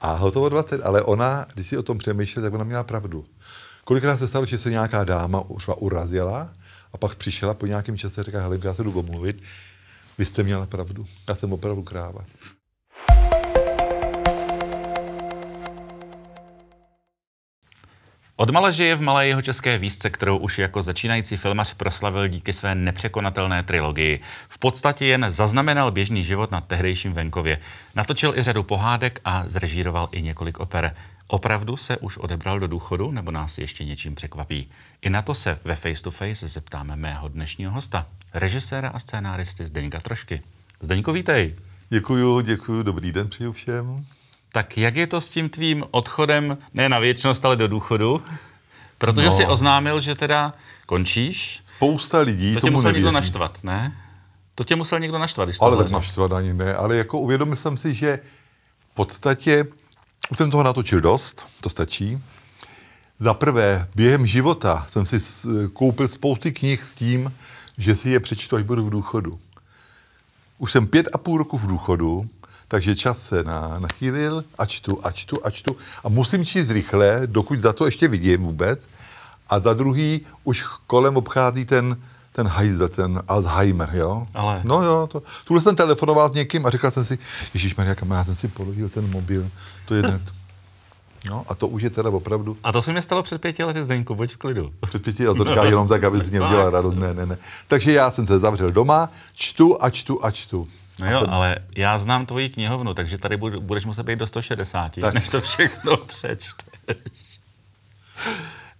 A hotovo 20, ale ona, když si o tom přemýšlel, tak ona měla pravdu. Kolikrát se stalo, že se nějaká dáma už urazila a pak přišla po nějakém čase a říká, hele, já se jdu omluvit, vy jste měla pravdu, já jsem opravdu kráva. Odmala žije v malé jeho české výzce, kterou už jako začínající filmař proslavil díky své nepřekonatelné trilogii. V podstatě jen zaznamenal běžný život na tehdejším venkově. Natočil i řadu pohádek a zrežíroval i několik oper. Opravdu se už odebral do důchodu nebo nás ještě něčím překvapí? I na to se ve Face to Face zeptáme mého dnešního hosta, režiséra a scénáristy Zdeňka Trošky. Zdeňko, vítej. Děkuju, děkuju, dobrý den přeju všem. Tak jak je to s tím tvým odchodem, ne na věčnost, ale do důchodu? Protože no. jsi oznámil, že teda končíš. Spousta lidí to tomu tě musel nevěří. někdo naštvat, ne? To tě musel někdo naštvat, když Ale tak naštvat ani ne, ale jako uvědomil jsem si, že v podstatě už jsem toho natočil dost, to stačí. Za prvé, během života jsem si koupil spousty knih s tím, že si je přečtu, až budu v důchodu. Už jsem pět a půl roku v důchodu takže čas se na, nachýlil a čtu, a čtu, a čtu. A musím číst rychle, dokud za to ještě vidím vůbec. A za druhý už kolem obchází ten, ten hajzl, ten Alzheimer, jo? Ale... No jo, to, tuhle jsem telefonoval s někým a říkal jsem si, Ježíš Maria, kam já jsem si položil ten mobil, to je net. No a to už je teda opravdu. A to se mi stalo před pěti lety, Zdeňku, buď v klidu. Před pěti lety, to říká no. jenom tak, aby z mě udělal radost. Ne, ne, ne. Takže já jsem se zavřel doma, čtu a čtu a čtu. No jo, ale já znám tvoji knihovnu, takže tady budeš muset být do 160, tak. než to všechno přečteš.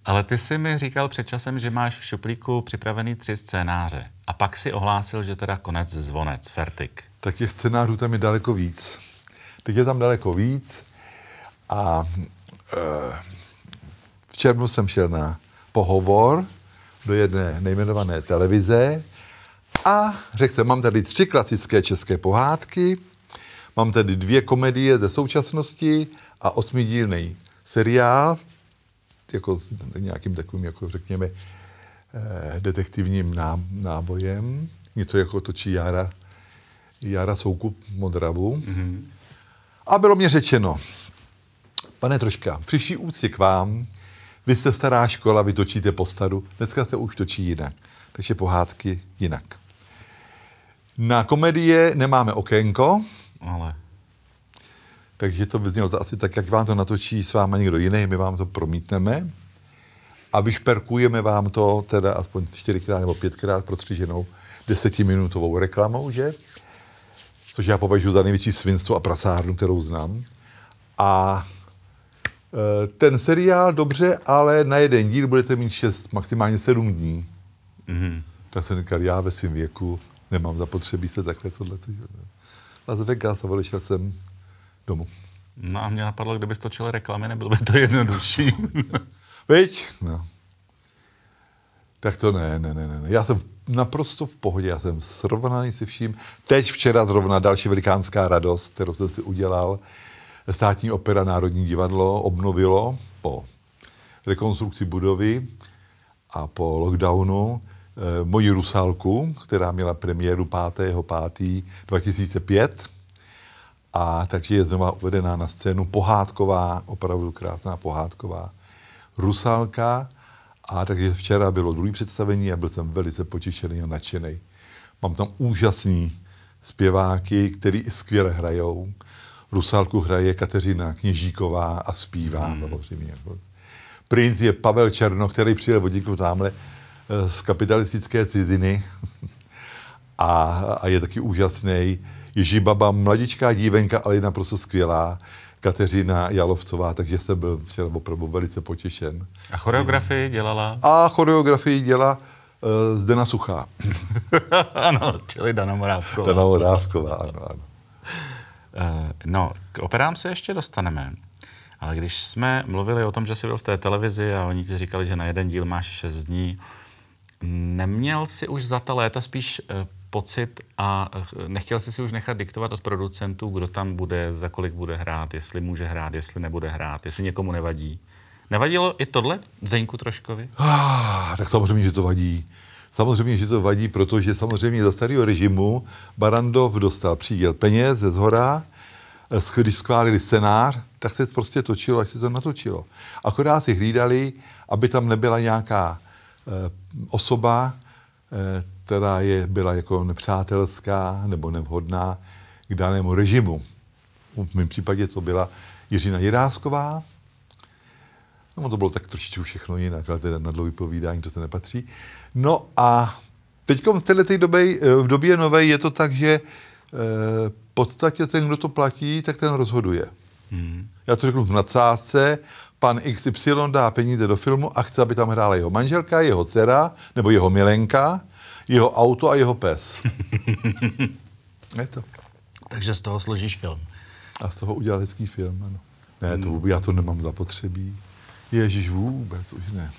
Ale ty jsi mi říkal před časem, že máš v šuplíku připravený tři scénáře. A pak si ohlásil, že teda konec zvonec, fertik. Tak těch scénářů tam je daleko víc. Teď je tam daleko víc. A e, v červnu jsem šel na pohovor do jedné nejmenované televize, a řekl jsem, mám tady tři klasické české pohádky, mám tady dvě komedie ze současnosti a osmidílný seriál, jako s nějakým takovým, jako řekněme, eh, detektivním nábojem. Něco jako točí Jara, Jara Soukup Modravu. Mm-hmm. A bylo mě řečeno, pane Troška, přiší úctě k vám, vy jste stará škola, vy točíte postaru, dneska se už točí jinak, takže pohádky jinak. Na komedie nemáme okénko. Ale. Takže to vyznělo to asi tak, jak vám to natočí s váma někdo jiný, my vám to promítneme a vyšperkujeme vám to teda aspoň čtyřikrát nebo pětkrát prostříženou desetiminutovou reklamou, že? Což já považuji za největší svinstvo a prasárnu, kterou znám. A e, ten seriál dobře, ale na jeden díl budete mít 6, maximálně 7 dní. Mm-hmm. Tak jsem říkal, já ve svém věku nemám zapotřebí se takhle tohle. A z Vegas a odešel jsem domů. No a mě napadlo, kdyby stočil reklamy, nebylo by to jednodušší. Viď? No. Tak to ne, ne, ne, ne. Já jsem naprosto v pohodě, já jsem srovnaný si vším. Teď včera zrovna další velikánská radost, kterou jsem si udělal. Státní opera Národní divadlo obnovilo po rekonstrukci budovy a po lockdownu Eh, moji Rusálku, která měla premiéru 5.5.2005. A takže je znova uvedená na scénu pohádková, opravdu krásná pohádková Rusálka. A takže včera bylo druhé představení a byl jsem velice potěšený a nadšený. Mám tam úžasný zpěváky, který skvěle hrajou. Rusálku hraje Kateřina Kněžíková a zpívá hmm. Princ je Pavel Černo, který přijel vodíku tamhle z kapitalistické ciziny a, a je taky úžasný. Ježí Baba, mladičká dívenka, ale je naprosto skvělá. Kateřina Jalovcová, takže jsem byl včera opravdu velice potěšen. A choreografii dělala? A choreografii dělá uh, Zdena Suchá. ano, čili Dana Morávková. Dana Morávková, ano, ano. Uh, no, k operám se ještě dostaneme. Ale když jsme mluvili o tom, že jsi byl v té televizi a oni ti říkali, že na jeden díl máš 6 dní, Neměl si už za ta léta spíš eh, pocit a eh, nechtěl jsi si už nechat diktovat od producentů, kdo tam bude, za kolik bude hrát, jestli může hrát, jestli nebude hrát, jestli někomu nevadí. Nevadilo i tohle Zdeňku Troškovi? Ah, tak samozřejmě, že to vadí. Samozřejmě, že to vadí, protože samozřejmě za starého režimu Barandov dostal příděl peněz ze zhora, eh, když schválili scénář, tak se prostě točilo, až se to natočilo. Akorát si hlídali, aby tam nebyla nějaká Eh, osoba, eh, která je, byla jako nepřátelská nebo nevhodná k danému režimu. V mém případě to byla Jiřina Jirásková. No, to bylo tak trošičku všechno jinak, ale teda na dlouhý povídání to, se nepatří. No a teď v této době, eh, v době nové je to tak, že v podstatě ten, kdo to platí, tak ten rozhoduje. Hmm. Já to řeknu v nadsázce, pan XY dá peníze do filmu a chce, aby tam hrála jeho manželka, jeho dcera, nebo jeho milenka, jeho auto a jeho pes. je to. Takže z toho složíš film. A z toho udělal hezký film, ano. Ne, to vůbec, hmm. já to nemám zapotřebí. Ježíš vůbec, už ne.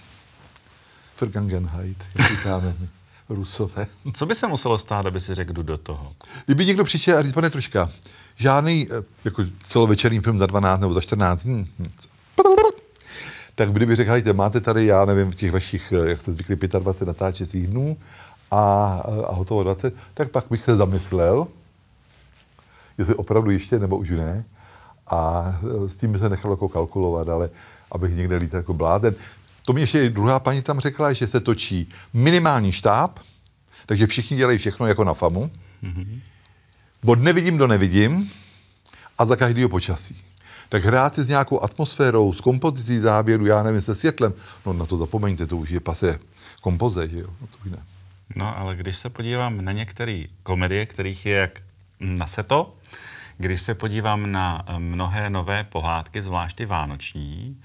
Vergangenheit, jak říkáme my, rusové. Co by se muselo stát, aby si řekl, do toho? Kdyby někdo přišel a říct, pane Truška, žádný eh, jako celovečerní film za 12 nebo za 14 dní, hm, tak kdyby řekl, hejte, máte tady, já nevím, v těch vašich, eh, jak jste zvykli, 25 natáčecích dnů a, a hotovo 20, tak pak bych se zamyslel, jestli opravdu ještě nebo už ne. A eh, s tím by se nechal jako kalkulovat, ale abych někde lítal jako bláden. To mě ještě druhá paní tam řekla, že se točí minimální štáb, takže všichni dělají všechno jako na famu. Mm-hmm. Od nevidím do nevidím a za každého počasí tak hrát si s nějakou atmosférou, s kompozicí záběru, já nevím, se světlem, no na to zapomeňte, to už je pase kompoze, že jo, no, to už ne. No ale když se podívám na některé komedie, kterých je jak na seto, když se podívám na eh, mnohé nové pohádky, zvláště vánoční,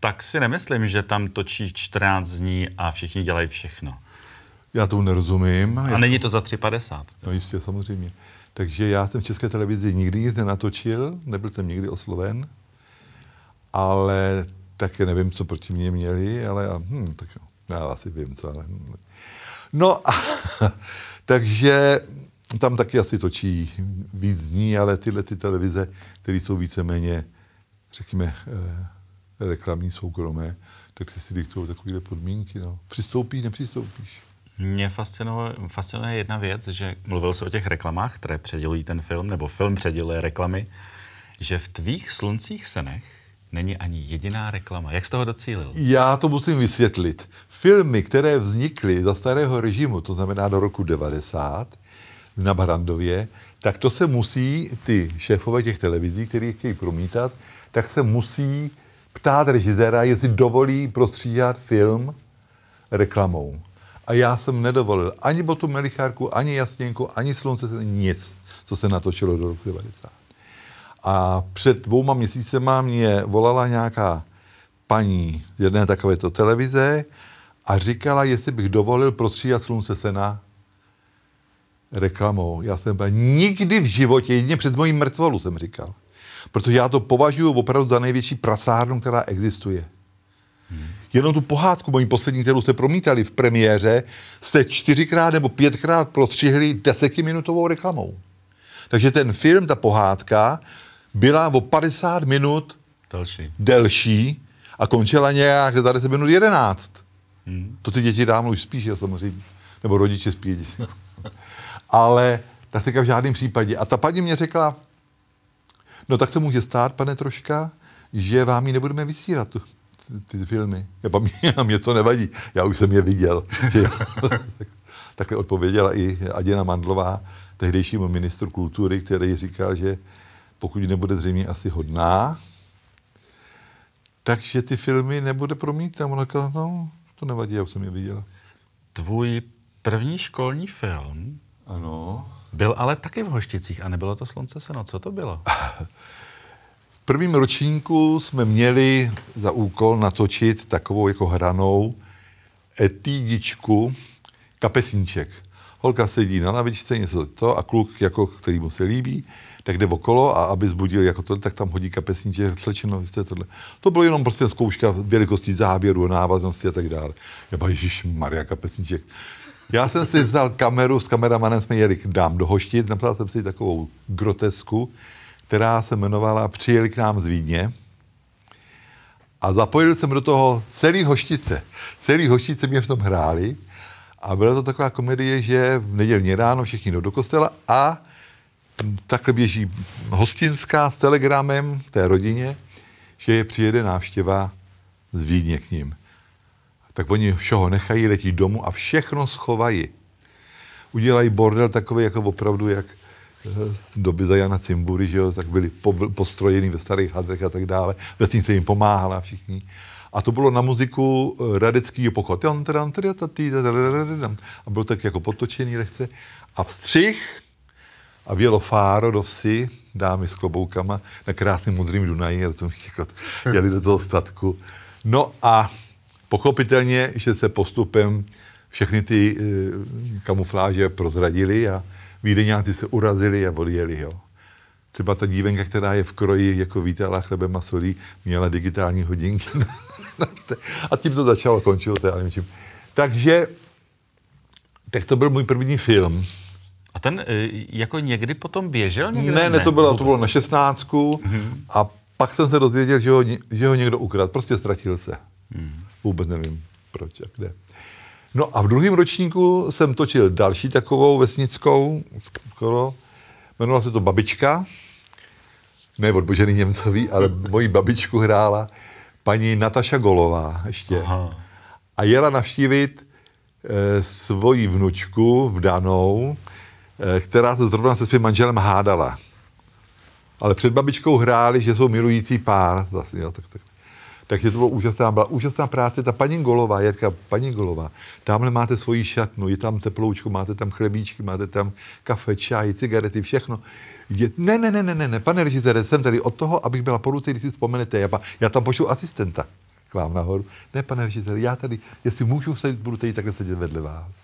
tak si nemyslím, že tam točí 14 dní a všichni dělají všechno. Já to nerozumím. A není to za 3,50. No jistě, samozřejmě. Takže já jsem v České televizi nikdy nic nenatočil, nebyl jsem nikdy osloven, ale také nevím, co proti mě měli, ale hm, tak já asi vím, co, ale... Hm. No a takže tam taky asi točí víc dní, ale tyhle ty televize, které jsou víceméně, řekněme, eh, reklamní, soukromé, tak si diktují takovéhle podmínky. No. Přistoupí, nepřistoupíš. Mě fascinuje, fascinuje jedna věc, že mluvil se o těch reklamách, které předělují ten film, nebo film předěluje reklamy, že v tvých sluncích senech není ani jediná reklama. Jak z toho docílil? Já to musím vysvětlit. Filmy, které vznikly za starého režimu, to znamená do roku 90, na Barandově, tak to se musí ty šéfové těch televizí, které chtějí promítat, tak se musí ptát režiséra, jestli dovolí prostříhat film reklamou. A já jsem nedovolil ani botu Melichárku, ani Jasněnku, ani Slunce, nic, co se natočilo do roku 90. A před dvouma měsícema mě volala nějaká paní z jedné takovéto televize a říkala, jestli bych dovolil prostříhat Slunce Sena reklamou. Já jsem byl nikdy v životě, jedině před mojí mrtvolu jsem říkal. Protože já to považuji opravdu za největší prasárnu, která existuje. Hmm. Jenom tu pohádku moji poslední, kterou jste promítali v premiéře, jste čtyřikrát nebo pětkrát prostřihli desetiminutovou reklamou. Takže ten film, ta pohádka, byla o 50 minut delší, delší a končila nějak za 10 minut 11. Hmm. To ty děti dávno už spíš, samozřejmě. Nebo rodiče spí, děti. Ale tak teďka v žádném případě. A ta paní mě řekla, no tak se může stát, pane Troška, že vám ji nebudeme vysílat, tu, ty filmy. Já, mě, mě to nevadí, já už jsem je viděl. Takhle odpověděla i Aděna Mandlová, tehdejšímu ministru kultury, který říkal, že pokud nebude zřejmě asi hodná, takže ty filmy nebude promítat. Ona říkala, no, to nevadí, já už jsem je viděla. Tvůj první školní film ano. byl ale taky v Hošticích a nebylo to Slunce seno. Co to bylo? prvním ročníku jsme měli za úkol natočit takovou jako hranou etídičku kapesníček. Holka sedí na lavičce, něco to a kluk, jako, který mu se líbí, tak jde okolo a aby zbudil jako to, tak tam hodí kapesníček, slečeno, jste tohle. To bylo jenom prostě zkouška velikosti záběru, návaznosti a tak dále. Já Ježíš Maria kapesníček. Já jsem si vzal kameru, s kameramanem jsme jeli k dám do hoštit, napsal jsem si takovou grotesku, která se jmenovala Přijeli k nám z Vídně. A zapojil jsem do toho celý hoštice. Celý hoštice mě v tom hráli. A byla to taková komedie, že v nedělní ráno všichni jdou do kostela a takhle běží hostinská s telegramem té rodině, že je přijede návštěva z Vídně k ním. Tak oni všeho nechají, letí domů a všechno schovají. Udělají bordel takový, jako opravdu, jak z doby za Jana Cimbury, že jo, tak byli po, ve starých hadrech a tak dále. Vesnice jim pomáhala všichni. A to bylo na muziku eh, radecký pochod. A bylo tak jako potočený lehce. A vstřih a vělo fáro do vsi, dámy s kloboukama, na krásném modrým Dunaji, jako jeli do toho statku. No a pochopitelně, že se postupem všechny ty e, kamufláže prozradili a Vídeňáci se urazili a odjeli, jo. Třeba ta dívenka, která je v kroji jako vítala chlebem a solí, měla digitální hodinky. a tím to začalo, končilo to, já nevím čím. Takže, tak to byl můj první film. A ten eh, jako někdy potom běžel? Někdy? Ne, ne, to bylo, to bylo na šestnáctku. Mm-hmm. A pak jsem se dozvěděl, že ho, že ho někdo ukradl. Prostě ztratil se. Mm-hmm. Vůbec nevím proč a kde. No a v druhém ročníku jsem točil další takovou vesnickou, skoro, jmenovala se to Babička, ne od Boženy Němcový, ale moji babičku hrála paní Nataša Golová ještě. Aha. A jela navštívit e, svoji vnučku v Danou, e, eh, která se zrovna se svým manželem hádala. Ale před babičkou hráli, že jsou milující pár. Zas, jo, tak, tak. Takže to bylo úžasná, byla úžasná práce. Ta paní Golová, Jirka, paní Golová, tamhle máte svoji šatnu, je tam teploučko, máte tam chlebíčky, máte tam kafe, čaj, cigarety, všechno. Je, ne, ne, ne, ne, ne, ne, pane režisére, jsem tady od toho, abych byla po ruce, když si vzpomenete, já, já tam pošlu asistenta k vám nahoru. Ne, pane režisére, já tady, jestli můžu sedět, budu tady takhle sedět vedle vás.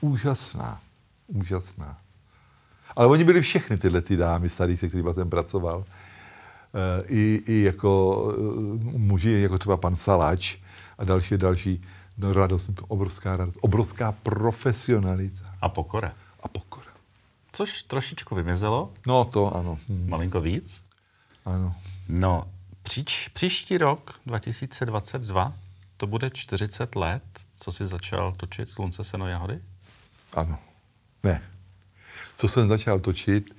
Úžasná, úžasná. Ale oni byli všechny tyhle ty dámy starý, se kterými jsem pracoval. Eh, i, i jako eh, muži, jako třeba pan Saláč a další, další, no, radost, obrovská radost, obrovská profesionalita. A pokora. A pokora. Což trošičku vymizelo. No to ano. Mhm. Malinko víc. Ano. No, příč, příští rok 2022, to bude 40 let, co si začal točit Slunce, seno, jahody? Ano. Ne. Co jsem začal točit?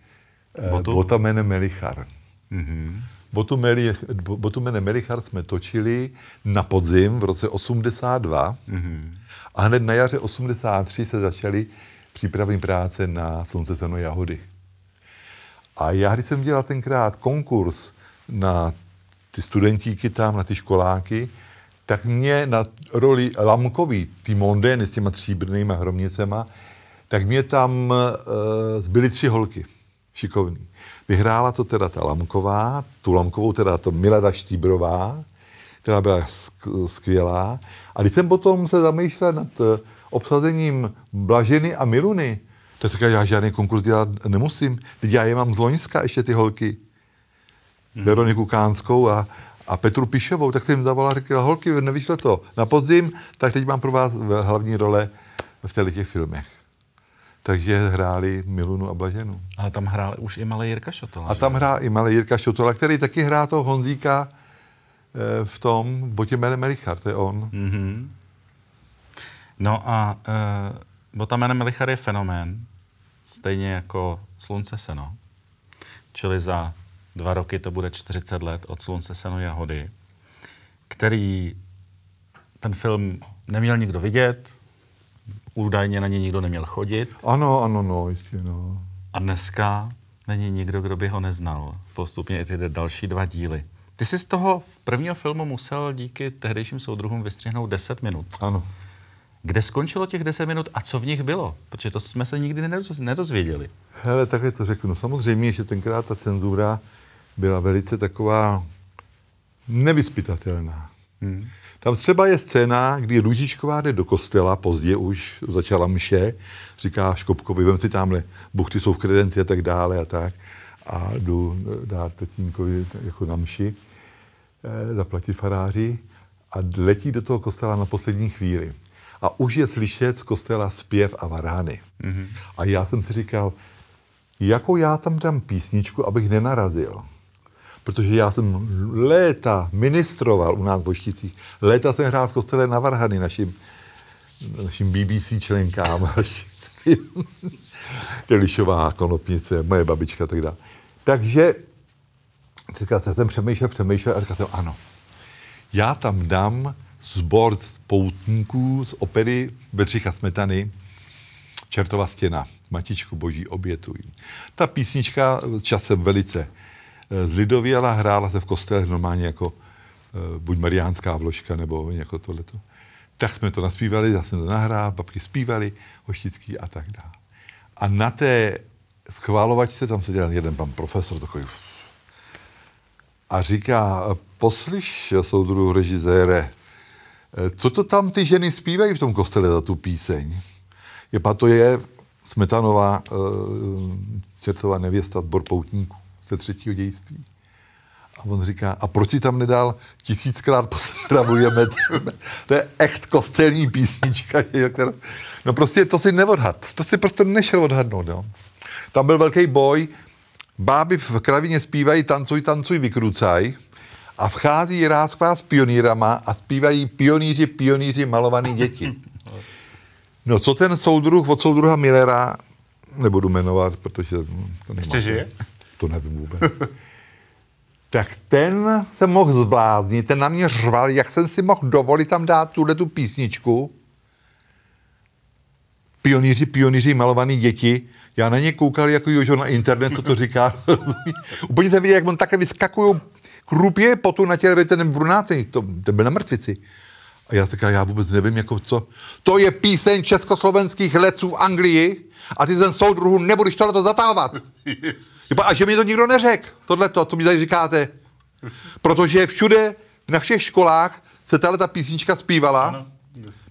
Eh, Botu? Bota jménem Melichar. Mm-hmm. Botumene Botu Melichard jsme točili na podzim v roce 82 mm-hmm. a hned na jaře 83 se začaly přípravy práce na Slunce, seno, jahody. A já, když jsem dělal tenkrát konkurs na ty studentíky tam, na ty školáky, tak mě na roli Lamkový, ty Mondény s těma tříbrnýma hromnicema, tak mě tam e, zbyly tři holky šikovný. Vyhrála to teda ta Lamková, tu Lamkovou teda to Milada Štíbrová, která byla skvělá. A když jsem potom se zamýšlel nad eh, obsazením Blaženy a Miluny, to říká, já žádný konkurs dělat nemusím. Teď já je mám z Loňska ještě ty holky. Hmm. Veroniku Kánskou a, a Petru Pišovou, tak jsem jim zavolal a řekl, holky, nevyšlo to na podzim, tak teď mám pro vás hlavní role v těch filmech takže hráli Milunu a Blaženu. A tam hrál už i malý Jirka Šotola. A tam hrál i malý Jirka Šotola, který taky hrál toho Honzíka eh, v tom Botě jménem Richard, to je on. Mm-hmm. No a uh, Bota jménem Richard je fenomén, stejně jako Slunce Seno. Čili za dva roky to bude 40 let od Slunce Seno Jahody, který ten film neměl nikdo vidět, údajně na ně nikdo neměl chodit. Ano, ano, no, jistě, no. A dneska není nikdo, kdo by ho neznal. Postupně i ty další dva díly. Ty jsi z toho v prvního filmu musel díky tehdejším soudruhům vystřihnout 10 minut. Ano. Kde skončilo těch 10 minut a co v nich bylo? Protože to jsme se nikdy nedozvěděli. Hele, takhle to řeknu. No, samozřejmě, že tenkrát ta cenzura byla velice taková nevyspytatelná. Hmm. Tam třeba je scéna, kdy Růžičková jde do kostela, pozdě už začala mše, říká Škopkovi, vem si tamhle, buchty jsou v kredenci a tak dále a tak. A jdu eh, dát tatínkovi jako na mši, e, zaplatit faráři a letí do toho kostela na poslední chvíli. A už je slyšet z kostela zpěv a varány. Mm-hmm. A já jsem si říkal, jakou já tam dám písničku, abych nenarazil protože já jsem léta ministroval u nás v Bošticích. Léta jsem hrál v kostele na Varhany našim, našim BBC členkám, Telišová, Konopnice, moje babička a tak dále. Takže teďka jsem přemýšlel, přemýšlel a říkal jsem, ano, já tam dám sbor poutníků z opery Bedřicha Smetany, Čertová stěna, Matičku boží obětuj. Ta písnička časem velice Eh, zlidověla, hrála se v kostele normálně jako eh, buď mariánská vložka nebo jako tohleto. Tak jsme to naspívali, zase to nahrál, babky zpívali, hoštický a tak dále. A na té schválovačce, tam seděl jeden pan profesor, takový a říká, poslyš, soudruhu režisére, eh, co to tam ty ženy zpívají v tom kostele za tu píseň? Je, to je Smetanová uh, certová nevěsta, zbor poutníků ze třetího dějství. A on říká, a proč si tam nedal tisíckrát pozdravujeme? to je echt kostelní písnička. No prostě to si neodhad. To si prostě nešel odhadnout. Jo. Tam byl velký boj. Báby v kravině zpívají tancuj, tancuj, vykrucaj. A vchází ráskvá s pionýrama a zpívají pioníři, pioníři, malovaný děti. No co ten soudruh od soudruha Millera, nebudu jmenovat, protože to nemá. Ještě žije? to nevím vůbec. tak ten se mohl zbláznit, ten na mě řval, jak jsem si mohl dovolit tam dát tuhle tu písničku. Pioníři, pioníři, malovaný děti. Já na ně koukal jako Jožo na internet, co to říká. Úplně jsem viděl, jak on takhle vyskakují krupě potu na těle, ten brunátý, to, to byl na mrtvici. A já říkám, já vůbec nevím, jako co. To je píseň československých letců v Anglii a ty ten soudruhu nebudeš tohle to zatávat. A že mi to nikdo neřekl, tohle to, co mi tady říkáte. Protože všude, na všech školách se tahle ta písnička zpívala. Ano.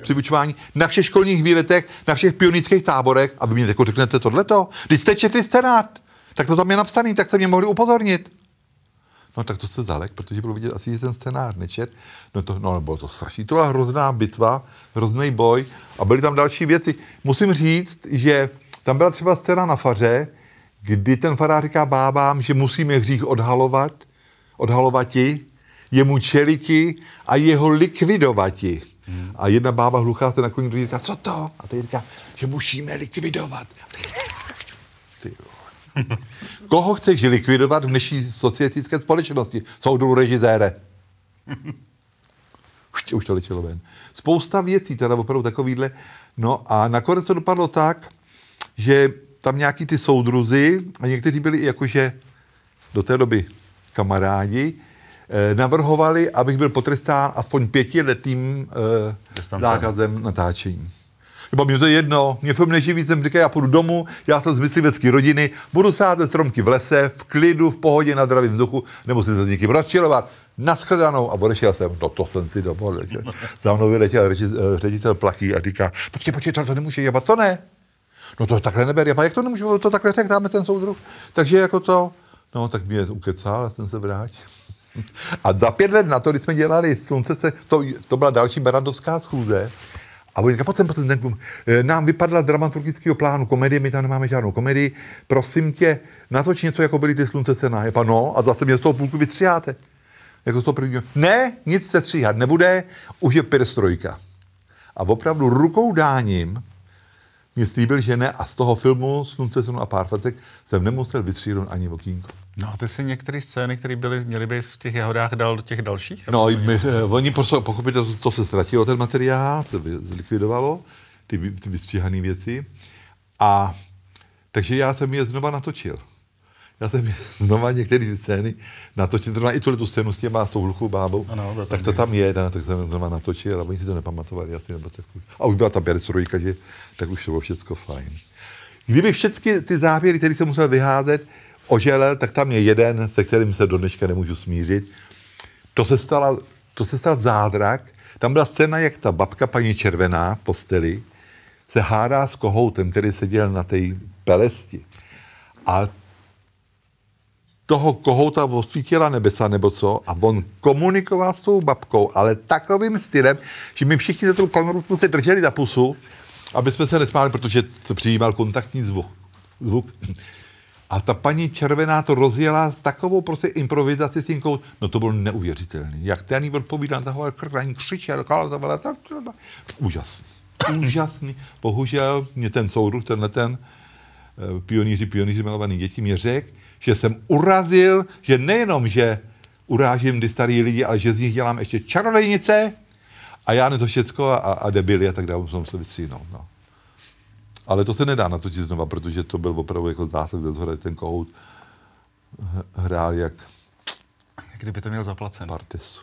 Při vyučování, na všech školních výletech, na všech pionických táborech, a vy mi jako řeknete to. Když jste četli scénář, tak to tam je napsaný, tak se mě mohli upozornit. No tak to se zalek, protože bylo vidět asi, že ten scénář nečet. No, to, no bylo to strašný, to byla hrozná bitva, hrozný boj a byly tam další věci. Musím říct, že tam byla třeba scéna na faře, kdy ten farář říká bábám, že musíme hřích odhalovat, odhalovati, jemu čeliti a jeho likvidovati. Hmm. A jedna bába hluchá se na koní říká, co to? A ten říká, že musíme likvidovat. Ty Koho chceš likvidovat v dnešní socialistické společnosti? Soudu režizére. Už, už to lečilo ven. Spousta věcí, teda opravdu takovýhle. No a nakonec to dopadlo tak, že tam nějaký ty soudruzi, a někteří byli i jakože do té doby kamarádi, eh, navrhovali, abych byl potrestán aspoň pětiletým eh, zákazem natáčení. Nebo mě to je jedno, mě film neživí, jsem říkal, já půjdu domů, já jsem z myslivecké rodiny, budu sázet stromky v lese, v klidu, v pohodě, na zdravém vzduchu, nemusím se s někým rozčilovat, naschledanou a odešel jsem, no to jsem si dovolil, za mnou vyletěl eh, ředitel Plaký a říká, počkej, počkej, to, to nemůže jebat, to ne, No to takhle neber, já. jak to nemůžu, to takhle řekl, dáme ten soudruh. Takže jako to, no tak mě ukecal a jsem se vrátil. A za pět let na to, když jsme dělali slunce, se, to, to byla další barandovská schůze, a oni říkají, pojď e, nám vypadla z dramaturgického plánu komedie, my tam nemáme žádnou komedii, prosím tě, natoč něco, jako byly ty slunce se na no, a zase mě z toho půlku vystříháte. Jako z toho prvního. Ne, nic se stříhat nebude, už je pirstrojka. A opravdu rukou dáním mě slíbil, že ne a z toho filmu Slunce, snu a pár facek jsem nemusel vystřídat ani okýnko. No a ty si některé scény, které byly, měly být v těch jahodách, dal do těch dalších? No, my, eh, oni prostě, pochopit, to, to se ztratilo ten materiál, se zlikvidovalo, ty, ty vystříhané věci. A takže já jsem je znova natočil já jsem znova některé scény natočil, zrovna i tuhle tu scénu s těma, s tou hluchou bábou, ano, to tak to tam je, ne, tak jsem znova natočil, ale oni si to nepamatovali, asi nebo tak. A už byla ta perestrojka, že tak už to bylo všechno fajn. Kdyby všechny ty závěry, které jsem musel vyházet, oželel, tak tam je jeden, se kterým se do dneška nemůžu smířit. To se, stala, to se stal zádrak. Tam byla scéna, jak ta babka paní Červená v posteli se hádá s kohoutem, který seděl na té pelesti. A toho kohouta osvítila nebesa nebo co a on komunikoval s tou babkou, ale takovým stylem, že my všichni za tu kameru jsme se drželi za pusu, aby jsme se nesmáli, protože se přijímal kontaktní zvuk. zvuk. A ta paní červená to rozjela takovou prostě improvizaci s tím kout. No to bylo neuvěřitelné. Jak ten jí odpovídal, tahoval krk, ani křičel, kalazoval, tak, tak, tak. Úžasný. Úžasný. Bohužel mě ten soudruh, tenhle ten eh, pioníři, pioníři milovaný děti, mě řekl, že jsem urazil, že nejenom, že urážím ty starý lidi, ale že z nich dělám ještě čarodejnice a já ne to všecko a, a debily a tak dále, musím se vystříhnout. No. Ale to se nedá natočit znova, protože to byl opravdu jako zásah, ze zhora, ten kohout hrál jak... Jak kdyby to měl zaplacen. Partisu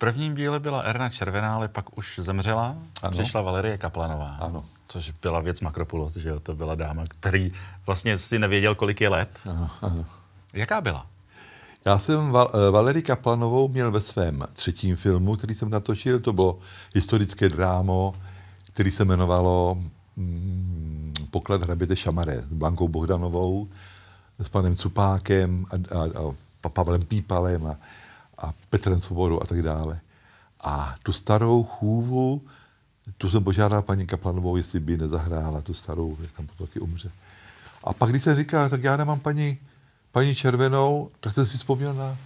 prvním díle byla Erna Červená, ale pak už zemřela a ano. přišla Valerie Kaplanová. Ano. Což byla věc Makropulos, že jo? To byla dáma, který vlastně si nevěděl, kolik je let. Ano, ano. Jaká byla? Já jsem Val- eh, Valerie Kaplanovou měl ve svém třetím filmu, který jsem natočil. To bylo historické drámo, který se jmenovalo mm, Poklad hraběte Šamare s Blankou Bohdanovou, s panem Cupákem a, a, a Pavlem Pípalem a a Petrem Svobodou a tak dále. A tu starou chůvu, tu jsem požádal paní Kaplanovou, jestli by nezahrála tu starou, jak tam potom taky umře. A pak, když jsem říkal, tak já nemám paní, paní Červenou, tak jsem si vzpomněl na,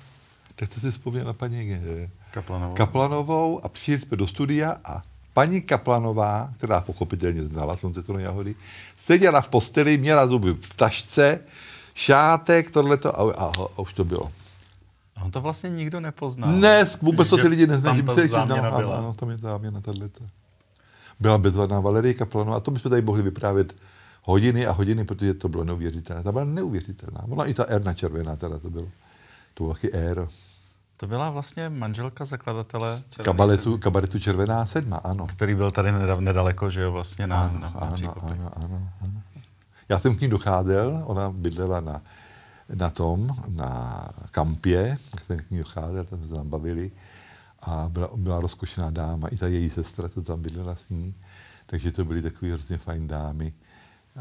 tak jsem si vzpomněl na paní eh, Kaplanovou. Kaplanovou a přijeli jsme do studia a paní Kaplanová, která pochopitelně znala slunce to jahody, seděla v posteli, měla zuby v tašce, šátek, tohleto a, a, a už to bylo. On to vlastně nikdo nepozná. Ne, vůbec to ty lidi neznají. Tam ta záměna byla. Ano, tam je ta záměna, tato. Byla bezvadná Valerie Kaplanová, no, a to bychom tady mohli vyprávět hodiny a hodiny, protože to bylo neuvěřitelné. Ta byla neuvěřitelná. Ona i ta Erna červená teda to bylo. To bylo taky éro. To byla vlastně manželka zakladatele kabaretu, kabaretu Červená sedma, ano. Který byl tady nedav, nedaleko, že jo, vlastně na, ano, na, na ano, ano, ano, ano. Já jsem k ní docházel, ona bydlela na na tom, na kampě, jak jsem k ní docházel, tam se tam bavili a byla, byla rozkošná dáma, i ta její sestra, to tam bydlela s ní, takže to byly takové hrozně fajn dámy.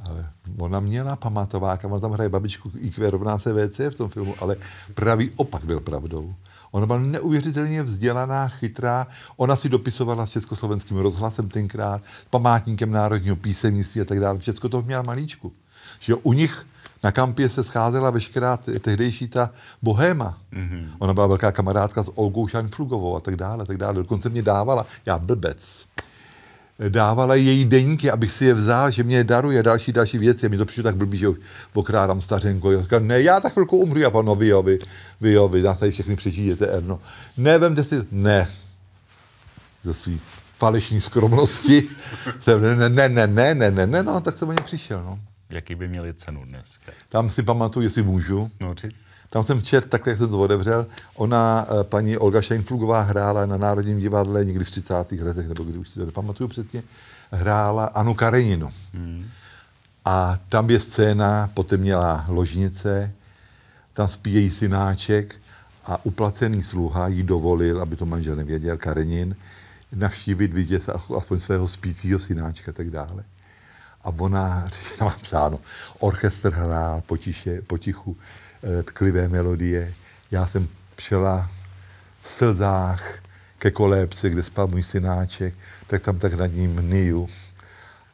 Ale ona měla pamatovák a ona tam hraje babičku IQ rovná se VC v tom filmu, ale pravý opak byl pravdou. Ona byla neuvěřitelně vzdělaná, chytrá. Ona si dopisovala s československým rozhlasem tenkrát, památníkem národního písemnictví a tak dále. Všechno to měla malíčku. Že u nich na kampě se scházela veškerá tehdejší ta bohéma. Mm-hmm. Ona byla velká kamarádka s Olgou Šajnflugovou a tak dále, tak dále. Dokonce mě dávala, já blbec, dávala její deníky, abych si je vzal, že mě daruje další, další věci. mi to přišlo tak blbý, že okrádám stařenko. Já říkám, ne, já tak chvilku umřu, já pan, no vy jo, vy, vy jo, vy nás tady všechny přežijete, Erno. Ne, vemte si, ne. Ze svý falešní skromnosti. ne, ne, ne, ne, ne, ne, ne, no, tak to mě přišel, no jaký by měli cenu dneska? Tam si pamatuju, jestli můžu. No, Tam jsem včer, takhle jak jsem to odevřel, ona, eh, paní Olga Šeinflugová, hrála na Národním divadle někdy v 30. letech, nebo když už si to nepamatuju přesně, hrála Anu Kareninu. Hmm. A tam je scéna, Potom měla ložnice, tam spí její synáček a uplacený sluha jí dovolil, aby to manžel nevěděl, Karenin, navštívit, vidět aspoň svého spícího synáčka a tak dále a ona tam mám psáno, orchestr hrál potiše, potichu eh, tklivé melodie. Já jsem přišla v slzách ke kolébce, kde spal můj synáček, tak tam tak nad ním niju.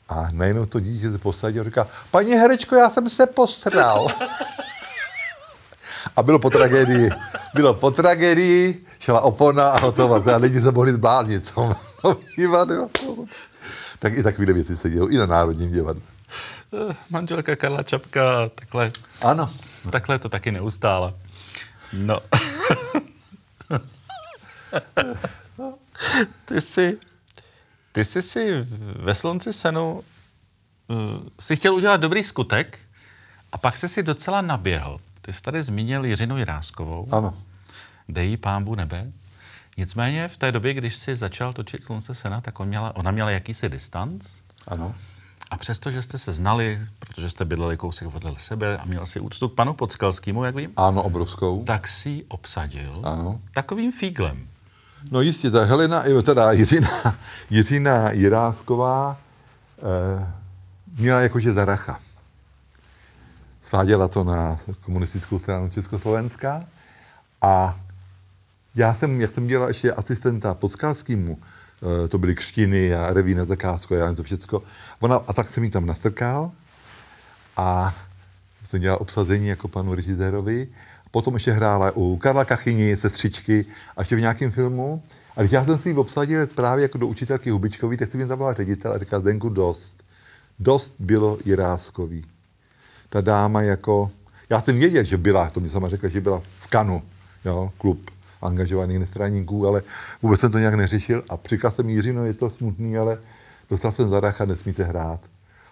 A najednou to dítě se posadí a říká, paní herečko, já jsem se postral. a bylo po tragédii. Bylo po tragédii, šla opona a hotovo. A lidi se mohli zbláznit. Co? tak i takové věci se dějí i na Národním divadle. Eh, manželka Karla Čapka takhle, ano. takhle to taky neustála. No. ty jsi, ty jsi si ve Slunci senu eh, si chtěl udělat dobrý skutek a pak jsi si docela naběhl. Ty jsi tady zmínil Jiřinu Jiráskovou. Ano. Dejí pámbu nebe. Nicméně v té době, když si začal točit Slunce Sena, tak on měla, ona měla jakýsi distanc. Ano. A přesto, že jste se znali, protože jste bydleli kousek vedle sebe a měl si úctu k panu Podskalskému, jak vím? Ano, obrovskou. Tak si obsadil ano. takovým fíglem. No jistě, ta Helena, teda Jiřina, Jiřina Jirásková eh, měla jakože zaracha. Sváděla to na komunistickou stranu Československa a já jsem, jak jsem dělal ještě asistenta Podskalskýmu, eh, to byly křtiny a reví na zakázku a já něco všecko. Ona, a tak jsem ji tam nastrkal a jsem dělal obsazení jako panu režisérovi. Potom ještě hrála u Karla Kachyni, sestřičky a ještě v nějakém filmu. A když já jsem si ji obsadil právě jako do učitelky Hubičkový, tak jsem mi zavolal ředitel a říkal, Zdenku, dost. Dost bylo Jiráskový. Ta dáma jako, já jsem věděl, že byla, to mi sama řekla, že byla v Kanu, jo, klub angažovaných nestraníků, ale vůbec jsem to nějak neřešil a přikázal jsem Jiřino, je to smutný, ale dostal jsem zadach nesmíte hrát.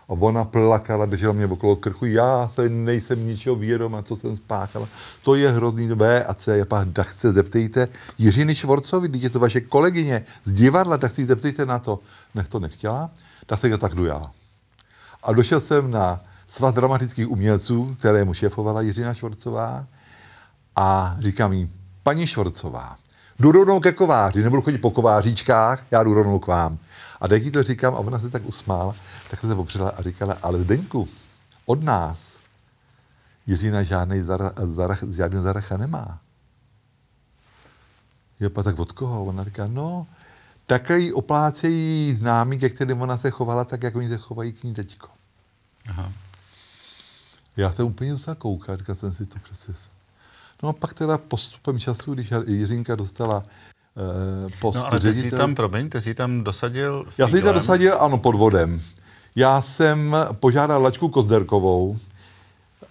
A ona plakala, držela mě okolo krku, já se nejsem ničeho vědoma, co jsem spáchala. To je hrozný B a C, je pak dach se zeptejte Jiřiny Švorcovi, když je to vaše kolegyně z divadla, tak si zeptejte na to. Nech to nechtěla, tak se tak jdu já. A došel jsem na svaz dramatických umělců, kterému šéfovala Jiřina Švorcová a říkám jí, paní Švorcová, jdu rovnou ke kováři, nebudu chodit po kováříčkách, já jdu rovnou k vám. A teď to říkám a ona se tak usmála, tak se popřela a říkala, ale Zdeňku, od nás Jiřína žádný zarach, zarach, zaracha nemá. Jo, pa, tak od koho? Ona říká, no, takhle jí oplácejí známí, ke kterým ona se chovala, tak jak oni se chovají k ní teďko. Aha. Já jsem úplně musel koukat, říkal jsem si to přece. No a pak teda postupem času, když Jiřinka dostala eh, post No ale ty jsi tam, promiň, ty jsi tam dosadil Já jsem tam dosadil, ano, pod vodem. Já jsem požádal Lačku Kozderkovou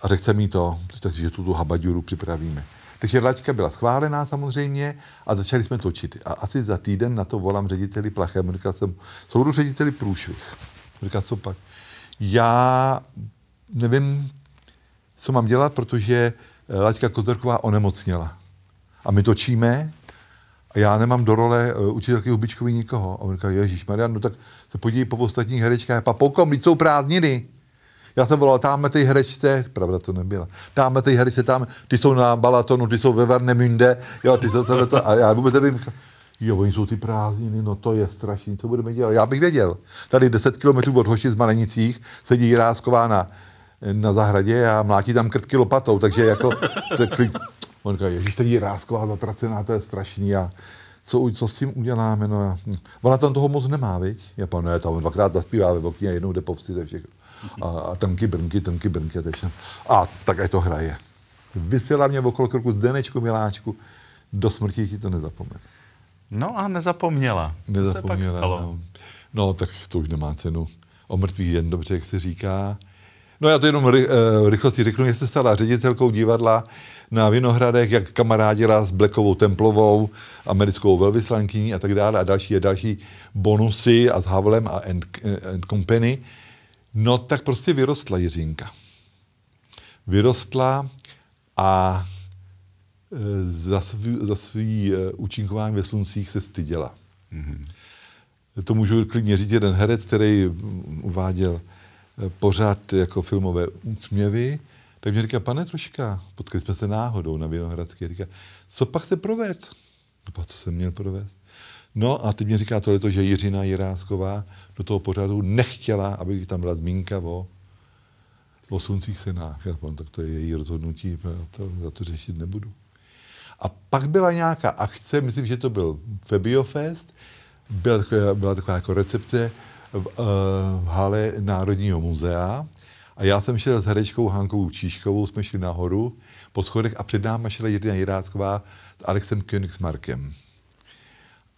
a řekl jsem jí to, takže, že tu, tu habaďuru připravíme. Takže lačka byla schválená samozřejmě a začali jsme točit. A asi za týden na to volám řediteli Plachem, říkal jsem, soudu řediteli průšvih. Říkal, co pak? Já nevím, co mám dělat, protože Eh, Laďka Kotrková onemocněla. A my točíme a já nemám do role eh, učitelky Hubičkovi nikoho. A on říká, Ježíš Marian, no tak se podívej po ostatních herečkách. A po jsou prázdniny. Já jsem volal, tamhle ty herečce, pravda to nebyla, tamhle ty herečce, tam, ty jsou na Balatonu, ty jsou ve Varnemünde, jo, ty jsou tohle to, a já vůbec nevím, jo, oni jsou ty prázdniny, no to je strašný, co budeme dělat, já bych věděl. Tady 10 kilometrů od Hoši z Malenicích sedí Jirásková na na zahradě a mlátí tam krtky lopatou, takže jako... Klid... On říká, ježiš, tady je rázková zatracená, to je strašný a co, co s tím uděláme, no. Ona tam toho moc nemá, viď? Japonuje, tam dvakrát zaspívá ve okně a jednou jde po vsi, to všechno. A, a trnky, brnky, trnky, brnky a to všechno. A tak ať to hraje. Vysílá mě okolo z Denečku, Miláčku, do smrti ti to nezapomene. No a nezapomněla. nezapomněla. se pak stalo? No. no, tak to už nemá cenu. O mrtvých jen dobře, jak se říká. No já to jenom ry, uh, rychlosti řeknu, že se stala ředitelkou divadla na Vinohradech, jak kamarádila s blekovou Templovou, americkou velvyslankyní a tak dále a další a další bonusy a s Havlem a and, and eh, Company. No tak prostě vyrostla Jiřínka. Vyrostla a eh, za svý, za svý účinkování ve sluncích se styděla. Mm-hmm. To můžu klidně říct jeden herec, který mm, uváděl pořád jako filmové úsměvy, tak mi říká, pane Troška, potkali jsme se náhodou na Vinohradské, říká, co pak se proved? No co jsem měl provést? No a teď mi říká tohleto, že Jiřina Jirásková do toho pořadu nechtěla, aby tam byla zmínka o, o sluncích senách. Já tak to je její rozhodnutí, já to, já to řešit nebudu. A pak byla nějaká akce, myslím, že to byl Febiofest, byla taková, byla taková jako recepce, v, eh, v hale Národního muzea. A já jsem šel s herečkou Hankou Číškovou, jsme šli nahoru po schodech a před náma šla Jirina Jirácková s Alexem Königsmarkem.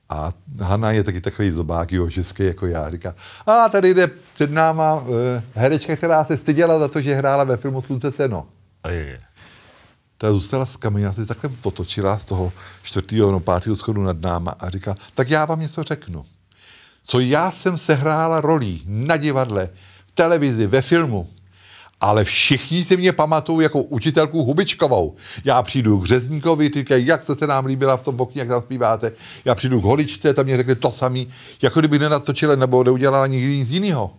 A Hanna je taky takový zobák jožeský jako já. Říká, a tady jde před náma uh, herečka, která se styděla za to, že hrála ve filmu Slunce seno. A je. Ta zůstala s kamina, se takhle otočila z toho čtvrtého, no pátého schodu nad náma a říká, tak já vám něco řeknu co já jsem sehrála rolí na divadle, v televizi, ve filmu, ale všichni si mě pamatují jako učitelku Hubičkovou. Já přijdu k Řezníkovi, říkají, jak jste se nám líbila v tom pokyně, jak tam zpíváte. Já přijdu k Holičce, tam mě řekli to samý, jako kdyby nenatočila nebo neudělala nikdy nic jiného.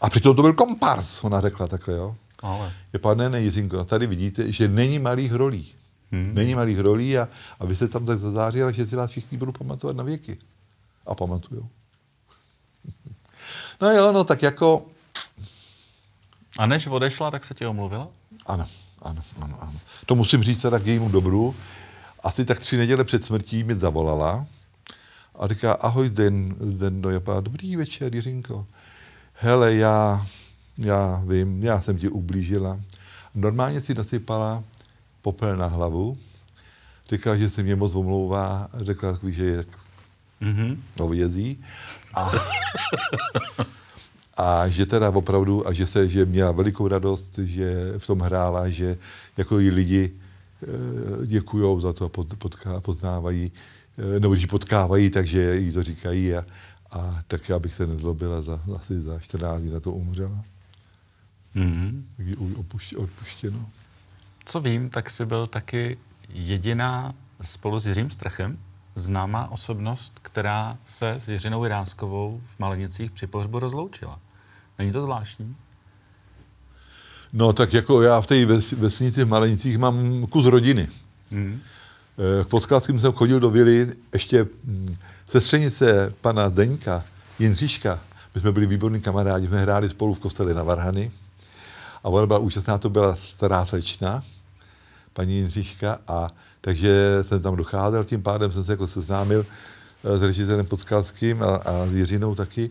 A přitom to byl kompars, ona řekla takhle, jo. Ale. Je pane Nejiřinko, no tady vidíte, že není malých rolí. Hmm. Není malých rolí a, a vy jste tam tak zazářila, že si vás všichni budou pamatovat na věky a pamatujou. No jo, no tak jako... A než odešla, tak se tě omluvila? Ano, ano, ano, ano. To musím říct tak jejímu dobru. Asi tak tři neděle před smrtí mi zavolala a říká, ahoj den, den do no Japa, dobrý večer Jiřinko. Hele, já, já vím, já jsem ti ublížila. Normálně si nasypala popel na hlavu, říkala, že se mě moc omlouvá, řekla takový, že je mm-hmm. hovězí. A, a že teda opravdu, a že se, že měla velikou radost, že v tom hrála, že jako i lidi eh, děkují za to a potká, poznávají, eh, nebo když potkávají, takže jí to říkají a, a tak já bych se nezlobila za, asi za 14 dní na to umřela. Mm-hmm. Takže opuště, odpuštěno. Co vím, tak jsi byl taky jediná spolu s Jiřím Strachem známá osobnost, která se s Jiřinou Jiráskovou v Malenicích při pohřbu rozloučila. Není to zvláštní? No tak jako já v té ves, vesnici v Malenicích mám kus rodiny. Hmm. K eh, Podskladským jsem chodil do vily ještě sestřenice hm, pana Zdeňka, Jindříška. My jsme byli výborní kamarádi, jsme hráli spolu v kostele na Varhany. A ona byla účastná, to byla stará slečna, paní Jindříška, a takže jsem tam docházel, tím pádem jsem se jako seznámil eh, s režisérem podskalským a, a s Jiřinou taky,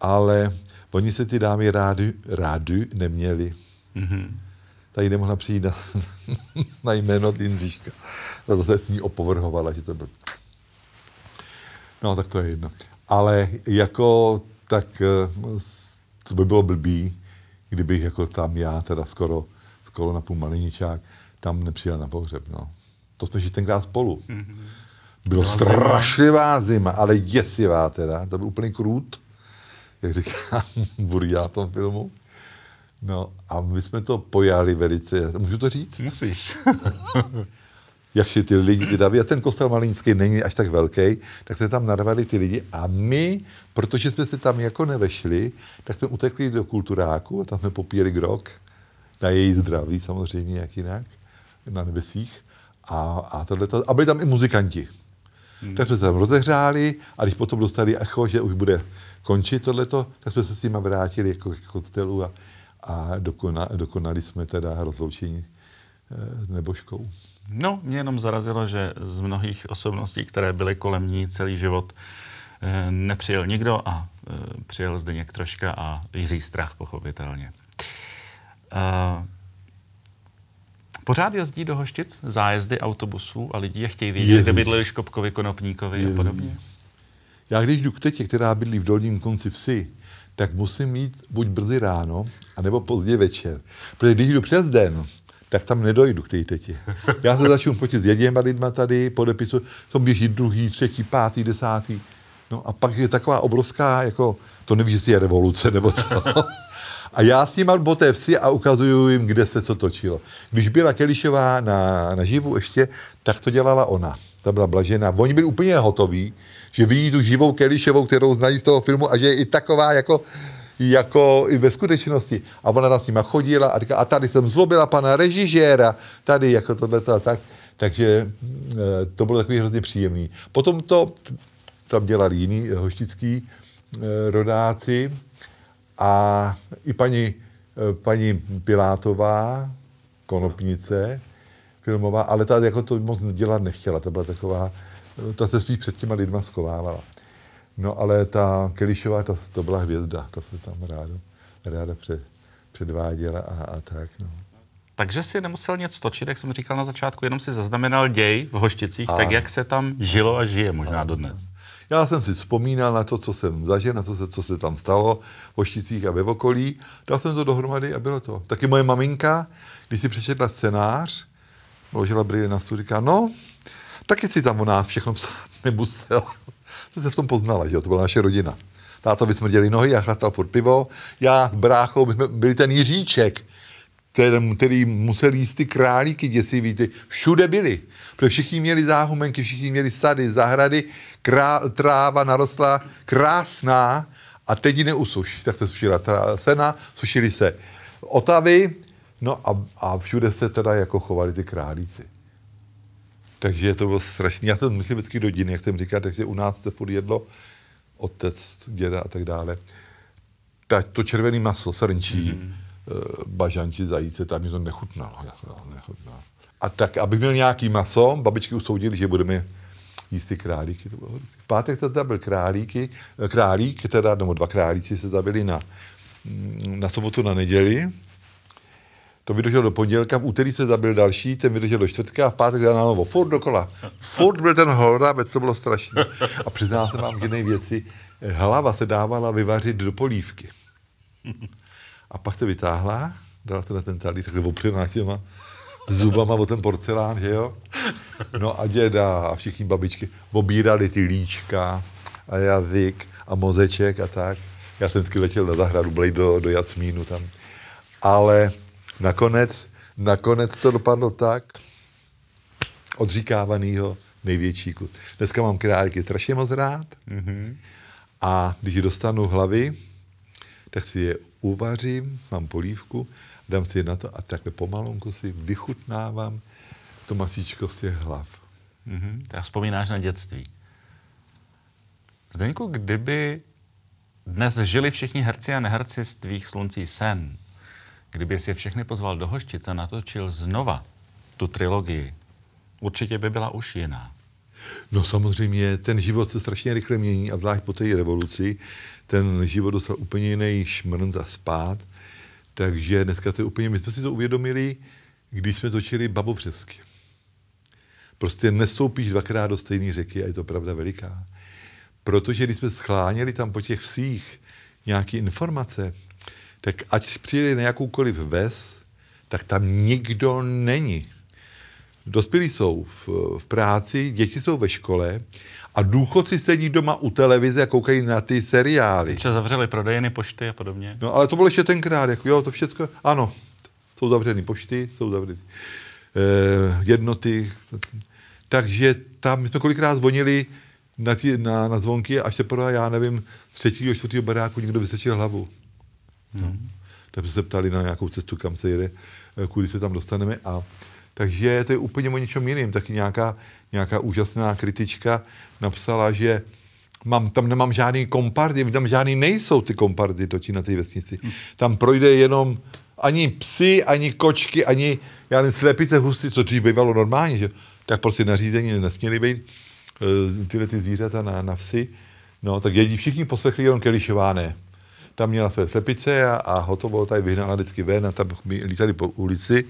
ale oni se ty dámy rády, rády neměli. Mm-hmm. Tady nemohla přijít na, na jméno Jindříška. No, to se s ní opovrhovala, že to bylo. No, tak to je jedno. Ale jako tak eh, to by bylo blbý, kdybych jako tam já, teda skoro, skoro na půl maliničák, tam nepřijel na pohřeb, no to jsme žili tenkrát spolu. Mm-hmm. Bylo Byla strašlivá zima. zima, ale děsivá teda, to byl úplný krůt, jak říká Burja v tom filmu. No a my jsme to pojali velice, můžu to říct? Musíš. jak si ty lidi vydaví, a ten kostel Malínský není až tak velký, tak se tam narvali ty lidi a my, protože jsme se tam jako nevešli, tak jsme utekli do kulturáku a tam jsme popíjeli grok, na její zdraví samozřejmě, jak jinak, na nebesích a, a, tohleto, a byli tam i muzikanti. Hmm. Tak jsme se tam rozehřáli a když potom dostali echo, že už bude končit tohleto, tak jsme se s nimi vrátili jako k kostelu a, a dokona, dokonali jsme teda rozloučení eh, s neboškou. No, mě jenom zarazilo, že z mnohých osobností, které byly kolem ní celý život, eh, nepřijel nikdo a eh, přijel Zdeněk Troška a Jiří Strach, pochopitelně. E, Pořád jezdí do Hoštic zájezdy autobusů a lidí je chtějí vědět, kde bydleli Škopkovi, Konopníkovi Ježiš. a podobně? Já když jdu k tetě, která bydlí v dolním konci vsi, tak musím mít buď brzy ráno, anebo pozdě večer. Protože když jdu přes den, tak tam nedojdu k té tetě. Já se začnu počít s jedněma lidma tady, podepisu, co běží druhý, třetí, pátý, desátý. No a pak je taková obrovská, jako, to nevíš, jestli je revoluce nebo co. A já s nima mám té vsi a ukazuju jim, kde se co točilo. Když byla Kelišová na, na živu ještě, tak to dělala ona. Ta byla blažená. Oni byli úplně hotoví, že vidí tu živou Kelišovou, kterou znají z toho filmu a že je i taková jako jako i ve skutečnosti. A ona tam s nima chodila a říká, a tady jsem zlobila pana režiséra, tady jako tohle a tak. Takže eh, to bylo takový hrozně příjemný. Potom to tam dělali jiní hoštický eh, rodáci, a i paní, eh, paní Pilátová, konopnice, filmová, ale ta jako to moc dělat nechtěla, ta byla taková, ta se spíš před těma lidma schovávala. No ale ta Kelišová, ta, to byla hvězda, ta se tam ráda, ráda před, předváděla a, a tak. No. Takže si nemusel nic točit, jak jsem říkal na začátku, jenom si zaznamenal děj v Hošticích, a. tak jak se tam žilo a žije možná a. dodnes. Já jsem si vzpomínal na to, co jsem zažil, na to, co se tam stalo v Ošticích a ve okolí. Dal jsem to dohromady a bylo to. Taky moje maminka, když si přečetla scénář, vložila brýle na stůl, říká, no, taky si tam u nás všechno psát nemusel. To se v tom poznala, že jo, to byla naše rodina. Táto vysmrděli nohy, já chlastal furt pivo, já s bráchou, my jsme byli ten Jiříček, který, který musel jíst ty králíky děsivý, ty všude byli. Protože všichni měli záhumenky, všichni měli sady, zahrady, krá, tráva narostla krásná a teď ji neusuš. Tak se sušila sena, sušili se otavy, no a, a všude se teda jako chovali ty králíci. Takže to bylo strašné. Já jsem myslím vždycky rodiny, jak jsem říkal, takže u nás se furt jedlo otec, děda a tak dále. Ta, to červené maso, srnčí, mm-hmm Eh, bažanči, zajíce, tam mi to nechutnalo. nechutnalo. A tak, abych měl nějaký maso, babičky usoudili, že budeme jíst ty králíky. To bylo v pátek to zabil králíky, eh, králík, teda, nebo dva králíci se zabili na, mm, na sobotu, na neděli. To vydrželo do pondělka, v úterý se zabil další, ten vydržel do čtvrtka a v pátek na novo. Furt dokola. Furt byl ten hlorábec, to bylo strašné. A přiznám se, vám k jedné věci, hlava se dávala vyvařit do polívky. A pak to vytáhla, dala to na ten talíř, takhle opřená těma zubama o ten porcelán, že jo? No a děda a všichni babičky obírali ty líčka a jazyk a mozeček a tak. Já jsem vždycky letěl na zahradu, byl do, do Jasmínu tam. Ale nakonec, nakonec to dopadlo tak odříkávanýho největší kus. Dneska mám králíky strašně moc rád mm-hmm. a když je dostanu hlavy, tak si je uvařím, mám polívku, dám si na to a takhle pomalonku si vychutnávám to masíčko z těch hlav. Mm-hmm. A vzpomínáš na dětství. Zdeňku, kdyby dnes žili všichni herci a neherci z tvých sluncí sen, kdyby si je všechny pozval do Hoštice a natočil znova tu trilogii, určitě by byla už jiná. No samozřejmě, ten život se strašně rychle mění a zvlášť po té revoluci ten život dostal úplně jiný šmrnc a spát. Takže dneska to je úplně, my jsme si to uvědomili, když jsme točili babovřesky. Prostě nestoupíš dvakrát do stejné řeky a je to pravda veliká. Protože když jsme schláněli tam po těch vsích nějaké informace, tak ať přijeli na jakoukoliv ves, tak tam nikdo není. Dospělí jsou v, v práci, děti jsou ve škole a důchodci sedí doma u televize a koukají na ty seriály. Co zavřeli prodejny, pošty a podobně. No ale to bylo ještě tenkrát, jako jo, to všechno, ano, jsou zavřeny pošty, jsou zavřeny eh, jednoty. Takže tam my jsme kolikrát zvonili na, tí, na, na zvonky, až teprve, já nevím, z třetího, čtvrtého baráku někdo vysečil hlavu. No. Hmm. Tak jsme se ptali na nějakou cestu, kam se jede, eh, kudy se tam dostaneme a takže to je úplně o něčem jiným. Taky nějaká, nějaká úžasná kritička napsala, že mám, tam nemám žádný kompardy, tam žádný nejsou ty kompardy točí na té vesnici. Hm. Tam projde jenom ani psy, ani kočky, ani já nevím, slepice, husy, co dřív bývalo normálně, že? tak prostě nařízení nesměly být eh, tyhle ty zvířata na, na vsi. No, tak jedí všichni poslechli jenom Kelišováné. Tam měla své slepice a, a hotovo, tady vyhnala vždycky ven a tam lítali po ulici.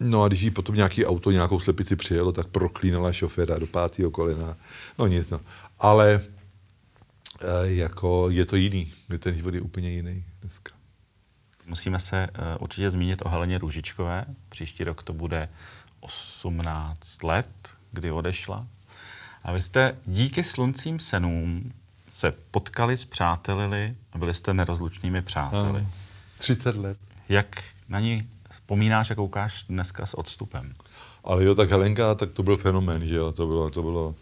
No a když jí potom nějaký auto, nějakou slepici přijelo, tak proklínala šoféra do pátého kolena. No nic, no. Ale e, jako je to jiný. Ten život je úplně jiný dneska. Musíme se e, určitě zmínit o Heleně Růžičkové. Příští rok to bude 18 let, kdy odešla. A vy jste díky sluncím senům se potkali, zpřátelili a byli jste nerozlučnými přáteli. Ano. 30 let. Jak na ní vzpomínáš a koukáš dneska s odstupem. Ale jo, tak Helenka, tak to byl fenomén, že jo, to bylo, to bylo,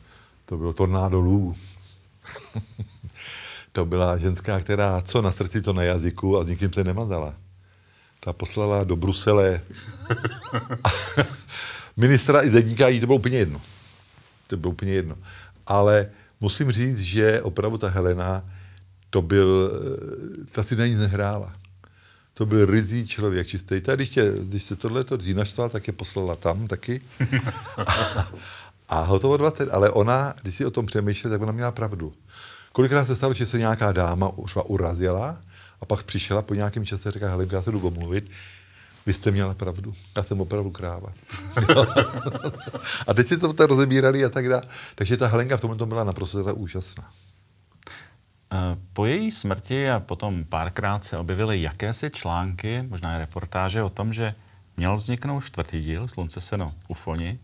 to bylo tornádo lů. to byla ženská, která co na srdci, to na jazyku a s nikým se nemazala. Ta poslala do Brusele ministra i zedníka, jí to bylo úplně jedno. To bylo úplně jedno. Ale musím říct, že opravdu ta Helena, to byl, eh, ta si na nic nehrála to byl rizí člověk, čistý. Tady, když, tě, když se tohle to naštval, tak je poslala tam taky. A, a hotovo 20. Ale ona, když si o tom přemýšlela, tak ona měla pravdu. Kolikrát se stalo, že se nějaká dáma třeba urazila a pak přišla po nějakém čase a říká, hele, já se jdu omluvit, vy jste měla pravdu, já jsem opravdu kráva. a teď si to tak rozebírali a tak dále. Takže ta Helenka v tomhle byla naprosto úžasná. Po její smrti a potom párkrát se objevily jakési články, možná i reportáže o tom, že měl vzniknout čtvrtý díl Slunce, seno, Foni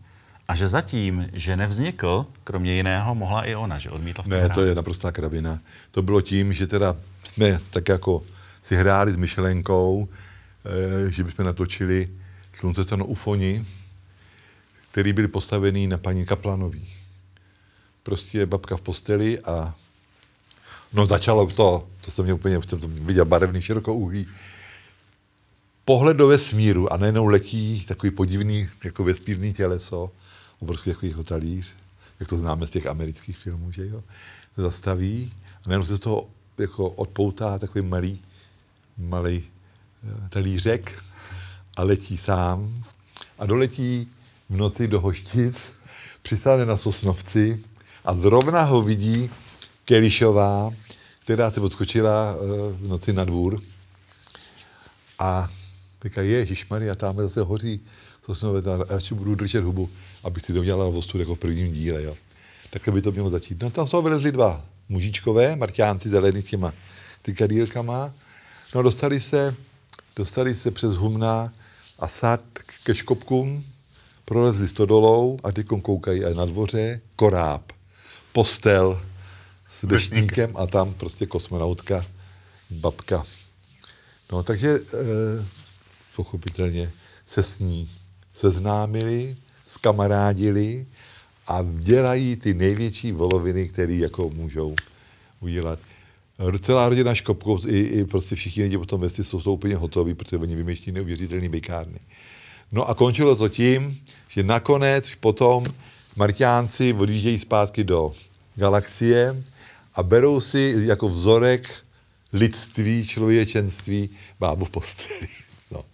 a že zatím, že nevznikl, kromě jiného, mohla i ona, že odmítla v Ne, hrát. to je naprostá krabina. To bylo tím, že teda jsme tak jako si hráli s myšlenkou, eh, že bychom natočili Slunce, seno, Foni, který byl postavený na paní Kaplanový. Prostě babka v posteli a No začalo to, to jsem mě úplně, jsem to viděl barevný širokouhlý, pohled do vesmíru a najednou letí takový podivný jako vesmírný těleso, obrovský takový jako talíř, jak to známe z těch amerických filmů, že jo, zastaví a najednou se z toho jako odpoutá takový malý, malý eh, talířek a letí sám a doletí v noci do Hoštic, přistane na Sosnovci a zrovna ho vidí Kelišová, která ty odskočila eh, v noci na dvůr a říká, Ježíš Maria, tam zase hoří, to jsme vedla, radši budu držet hubu, abych si dodělala ostud jako v prvním díle. Jo. Takhle by to mělo začít. No tam jsou vylezli dva mužičkové, marťánci zelený s těma tykadýlkama. No dostali se, dostali se přes humna a sad ke škopkům, prolezli stodolou a ty koukají a na dvoře koráb, postel, s deštníkem a tam prostě kosmonautka, babka. No takže e, pochopitelně se s ní seznámili, skamarádili a dělají ty největší voloviny, které jako můžou udělat. Eh, celá rodina Škopkov i, i prostě všichni lidi potom městě jsou, jsou úplně hotoví, protože oni vymýšlí neuvěřitelné bykárny. No a končilo to tím, že nakonec potom Martiánci odjíždějí zpátky do galaxie a berou si jako vzorek lidství, člověčenství bábu v posteli. No.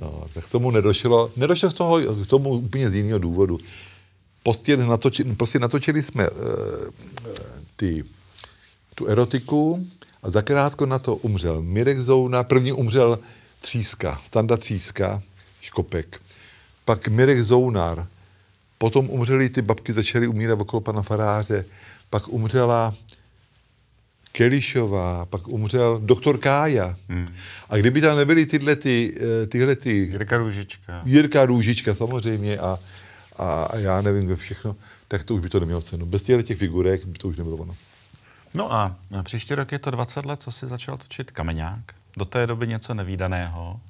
No, tak k tomu nedošlo. Nedošlo k, toho, k tomu úplně z jiného důvodu. Prostě natočili, prostě natočili jsme uh, ty, tu erotiku a zakrátko na to umřel Mirek Zouna. První umřel Tříska, Standa Tříska, Škopek. Pak Mirek Zounar. Potom umřeli ty babky, začaly umírat okolo pana faráře. Pak umřela Kelišová, pak umřel doktor Kája. Hmm. A kdyby tam nebyly tyhle ty, eh, tyhle ty... Jirka Růžička. Jirka Růžička, samozřejmě, a, a já nevím, kdo všechno, tak to už by to nemělo cenu. Bez těchto těch figurek by to už nebylo ono. No a na příští rok je to 20 let, co si začal točit Kameňák. Do té doby něco nevýdaného.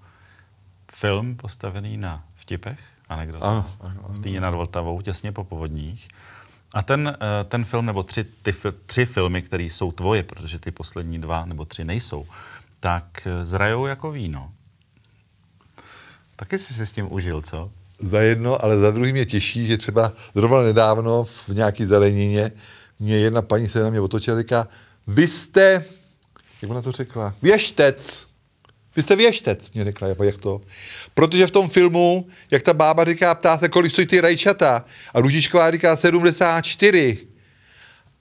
Film postavený na vtipech, anekdotách. Ano, ano, ano. V Týně nad Vltavou, těsně po povodních. A ten, eh, ten film, nebo tři, ty, tři filmy, které jsou tvoje, protože ty poslední dva nebo tři nejsou, tak eh, zrajou jako víno. Taky jsi si s tím užil, co? Za jedno, ale za druhý mě těší, že třeba zrovna nedávno v nějaký zelenině mě jedna paní se na mě otočila a říká, vy jste, jak ona to řekla, věštec. Vy jste věštec, mě řekla, jako jak to. Protože v tom filmu, jak ta bába říká, ptá se, kolik stojí ty rajčata. A Ružičková říká 74.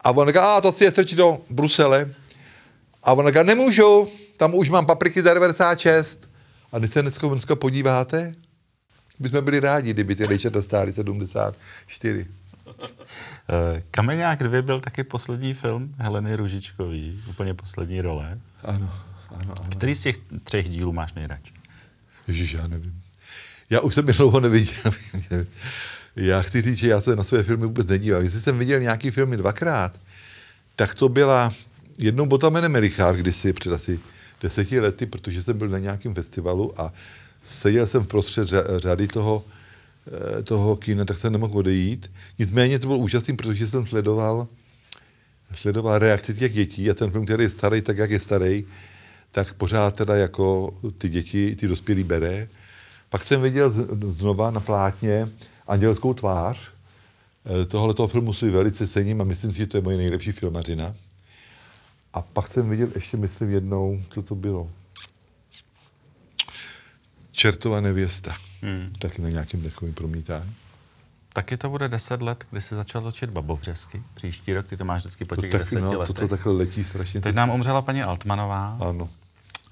A ona říká, a to si je srdčí do Brusele. A ona říká, nemůžu, tam už mám papriky za 96. A když se dneska, dneska podíváte, jsme byli rádi, kdyby ty rajčata stály 74. Eh, Kameňák 2 byl taky poslední film Heleny Ružičkový, úplně poslední role. Ano ano, Který z těch třech dílů máš nejradši? Ježíš, já nevím. Já už jsem je dlouho neviděl. já chci říct, že já se na své filmy vůbec nedívám. Jestli jsem viděl nějaký filmy dvakrát, tak to byla jednou Botamenem Richard kdysi před asi deseti lety, protože jsem byl na nějakém festivalu a seděl jsem v prostřed řady toho, eh, toho kina, tak jsem nemohl odejít. Nicméně to bylo úžasný, protože jsem sledoval, sledoval reakci těch dětí a ten film, který je starý, tak jak je starý, tak pořád teda jako ty děti, ty dospělí bere. Pak jsem viděl znova na plátně Andělskou tvář. E, Tohle toho filmu si velice cením a myslím si, že to je moje nejlepší filmařina. A pak jsem viděl ještě, myslím, jednou, co to bylo. Čertová nevěsta. Hmm. Taky na nějakém takovém promítání. Taky to bude 10 let, kdy jsi začal točit babovřesky. Příští rok ty to máš vždycky po těch no, to tak, no, letech. To, to takhle letí strašně. Teď nám umřela paní Altmanová. Ano.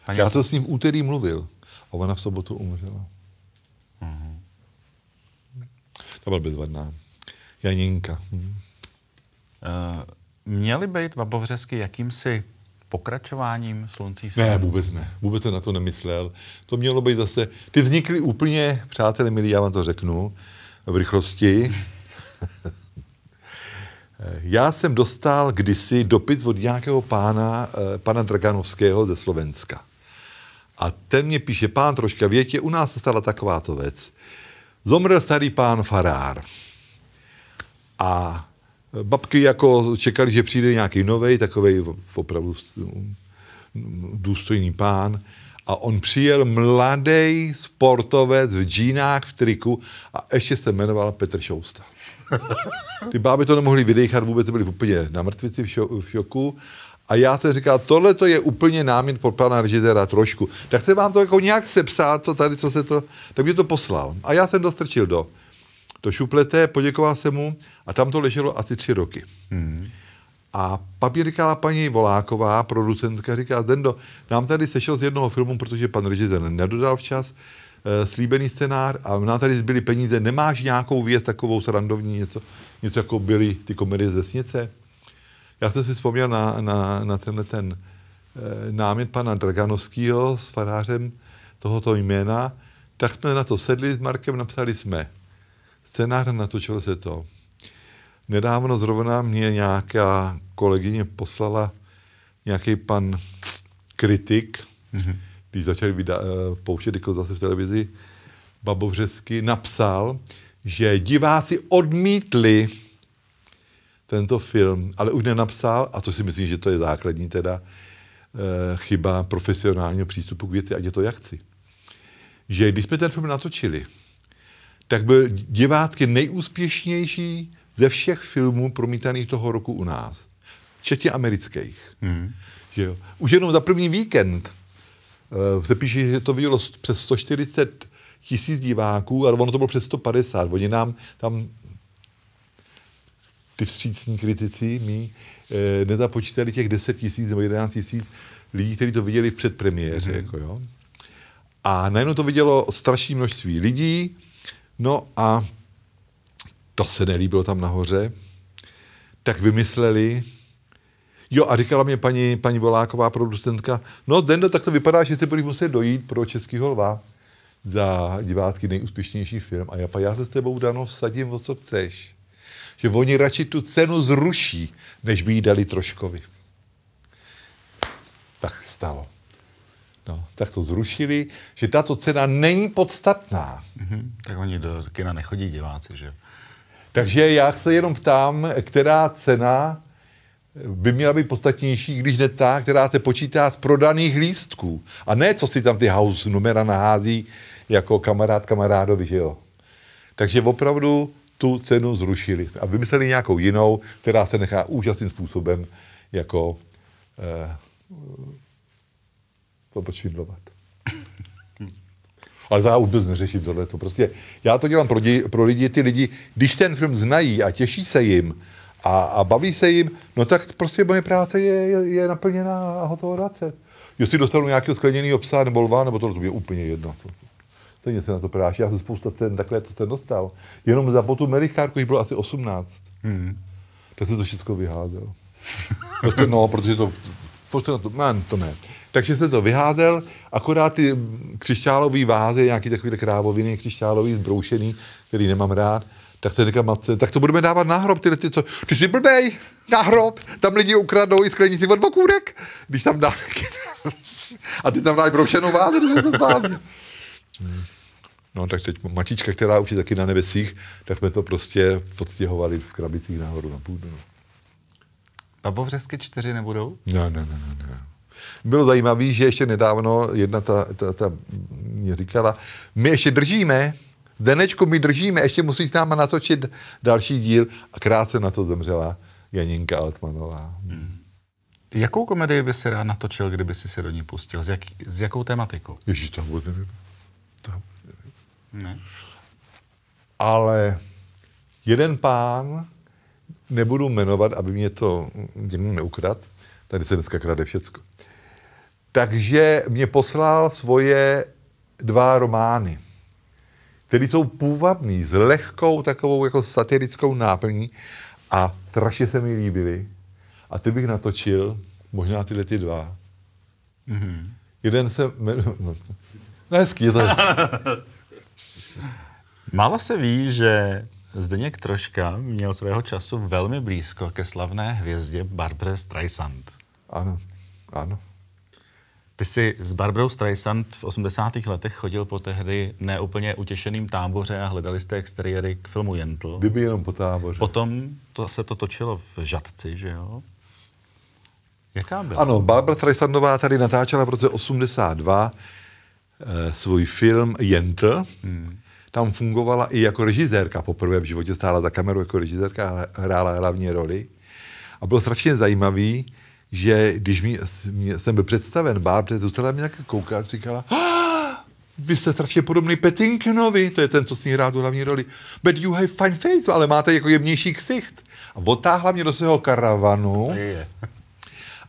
Paní... Já jsem s ním v úterý mluvil a ona v sobotu umřela. Uh-huh. To byl bezvadná. Janinka. Hm. Uh, měly být babovřesky jakýmsi pokračováním sluncí Ne, vůbec ne. Vůbec jsem na to nemyslel. To mělo být zase... Ty vznikly úplně, přátelé milí, já vám to řeknu, v rychlosti. Já jsem dostal kdysi dopis od nějakého pána, eh, pana Draganovského ze Slovenska. A ten mě píše, pán troška, větě, u nás se stala takováto věc. Zomrel starý pán Farár. A babky jako čekali, že přijde nějaký novej, takový opravdu důstojný pán a on přijel mladý sportovec v džínách, v triku a ještě se jmenoval Petr Šousta. Ty báby to nemohli vydechat, vůbec byli úplně na mrtvici v, šo- v šoku. A já jsem říkal, tohle to je úplně námět pro pana režiséra trošku. Tak se vám to jako nějak sepsat, co tady, co se to... Tak mě to poslal. A já jsem dostrčil do, do šuplete, poděkoval jsem mu a tam to leželo asi tři roky. Hmm. A pak mi říkala paní Voláková, producentka, říká, Dendo, nám tady sešel z jednoho filmu, protože pan režisér nedodal včas e, slíbený scénář a nám tady zbyly peníze. Nemáš nějakou věc takovou srandovní, něco, něco jako byly ty komedie z Snice. Já jsem si vzpomněl na, na, na tenhle ten e, námět pana Draganovského s farářem tohoto jména. Tak jsme na to sedli s Markem, napsali jsme scénář, natočilo se to. Nedávno zrovna mě nějaká kolegyně poslala nějaký pan kritik, mm-hmm. když začali vyda- eh, pouštět jako zase v televizi, Babovřesky napsal, že diváci odmítli tento film, ale už nenapsal, a co si myslím, že to je základní teda, eh, chyba profesionálního přístupu k věci, ať je to jak chci. Že když jsme ten film natočili, tak byl divácky nejúspěšnější ze všech filmů promítaných toho roku u nás včetně amerických. Hmm. Že jo. Už jenom za první víkend uh, se píše, že to vidělo přes 140 tisíc diváků, ale ono to bylo přes 150. Oni nám tam ty vstřícní kritici mi e, eh, nezapočítali těch 10 tisíc nebo 11 tisíc lidí, kteří to viděli v předpremiéře. Mm-hmm. Jako, jo. A najednou to vidělo strašné množství lidí, no a to se nelíbilo tam nahoře, tak vymysleli, Jo, a říkala mě paní, paní Voláková, producentka, no Dendo, tak to vypadá, že jste budeš muset dojít pro Českýho lva za divácky nejúspěšnější film. A já, pa, já se s tebou, Dano, vsadím o co chceš. Že oni radši tu cenu zruší, než by jí dali troškovi. Tak stalo. No, tak to zrušili, že tato cena není podstatná. Mm-hmm. Tak oni do kina nechodí diváci, že Takže já se jenom ptám, která cena by měla být podstatnější, když ne ta, která se počítá z prodaných lístků. A ne, co si tam ty house numera nahází jako kamarád kamarádovi, že jo. Takže opravdu tu cenu zrušili a vymysleli nějakou jinou, která se nechá úžasným způsobem jako eh, opočvidlovat. Ale já vůbec neřeším tohle. Prostě já to dělám pro, dě, pro lidi, ty lidi, když ten film znají a těší se jim, a, a baví se jim, no tak prostě moje práce je, je, je naplněná a hotová dáce. Jestli dostanu nějakého skleněného psa nebo lva, nebo to, to je úplně jedno. To, stejně se na to práší. Já jsem spousta cen takhle, co jsem dostal. Jenom za potu melichárku jich bylo asi 18. Hmm. Tak se to všechno vyházel. prostě, no, protože to, prostě na to, man, no, to ne. Takže se to vyházel, akorát ty křišťálové vázy, nějaký takový krávoviny křišťálový, zbroušený, který nemám rád, tak to říká matce, tak to budeme dávat na hrob, tyhle ty, co, ty jsi blbej, na hrob, tam lidi ukradnou i sklenici od okůrek, když tam dá, a ty tam dáš broušenou vázu, když se to zbází. No tak teď mačička, která už je taky na nebesích, tak jsme to prostě podstěhovali v krabicích nahoru na půdu. No. Babovřesky čtyři nebudou? Ne, ne, ne, ne. ne. Bylo zajímavé, že ještě nedávno jedna ta, ta, ta mě říkala, my ještě držíme, Zdenečku, my držíme, ještě musíš s náma natočit další díl. A krátce na to zemřela Janinka Altmanová. Hmm. Jakou komedii by si rád natočil, kdyby si se do ní pustil? S, jak, s jakou tématikou? Ježíš, tam vůbec nevím. Tam nevím. Ne. Ale jeden pán, nebudu jmenovat, aby mě to neukrad, tady se dneska krade všecko. Takže mě poslal svoje dva romány který jsou půvabný, s lehkou takovou jako satirickou náplní a strašně se mi líbily. A ty bych natočil možná tyhle ty dva. Mm-hmm. Jeden se jmenuje... No, no hezký je to Málo se ví, že Zdeněk Troška měl svého času velmi blízko ke slavné hvězdě Barbara Streisand. Ano, ano. Ty jsi s Barbrou Streisand v 80. letech chodil po tehdy neúplně utěšeným táboře a hledali jste exteriéry k filmu Jentl. Kdyby jenom po táboře. Potom to, se to točilo v Žadci, že jo? Jaká byla? Ano, Barbara Streisandová tady natáčela v roce 82 e, eh, svůj film Jentl. Hmm. Tam fungovala i jako režisérka. Poprvé v životě stála za kamerou jako režisérka, hrála hlavní roli. A bylo strašně zajímavý, že když mi, mě, jsem byl představen, Bárbě Dutrela mě nějak kouká a říkala, ah, vy jste strašně podobný Petinkinovi, to je ten, co s ní hrál tu hlavní roli. But you have fine face, ale máte jako jemnější ksicht. A otáhla mě do svého karavanu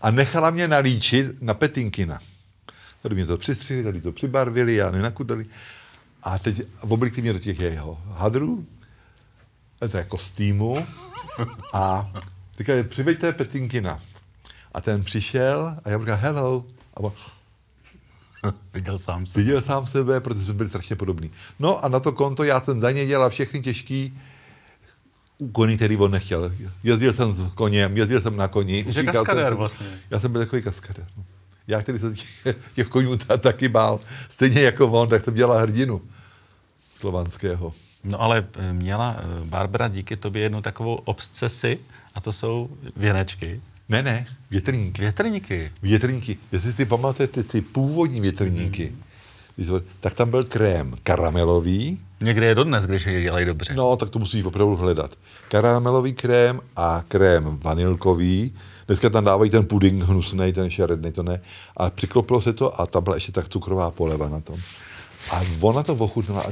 a nechala mě nalíčit na Petinkina. Tady mě to přistřili, tady to přibarvili a nenakudali. A teď oblikli mě do těch jeho hadrů, to je kostýmu. Jako a říkali, přiveďte Petinkina. A ten přišel a já mu říkal, hello. A on, Viděl sám sebe. Viděl sám sebe, protože jsme byli strašně podobní. No a na to konto já jsem za ně dělal všechny těžký úkony, který on nechtěl. Jezdil jsem s koněm, jezdil jsem na koni. Že kaskadér jsem, vlastně. Já jsem byl takový kaskadér. No. Já, který se těch, těch konů taky bál, stejně jako on, tak jsem dělal hrdinu slovanského. No ale eh, měla eh, Barbara díky tobě jednu takovou obscesi a to jsou věnečky. Ne, ne, větrníky. Větrníky. Větrníky. Jestli si pamatujete ty původní větrníky, mm. tak tam byl krém karamelový. Někde je dodnes, když je dělají dobře. No, tak to musíš opravdu hledat. Karamelový krém a krém vanilkový. Dneska tam dávají ten puding hnusný, ten šeredný, to ne. A přiklopilo se to a tam byla ještě tak cukrová poleva na tom. A ona to ochutnala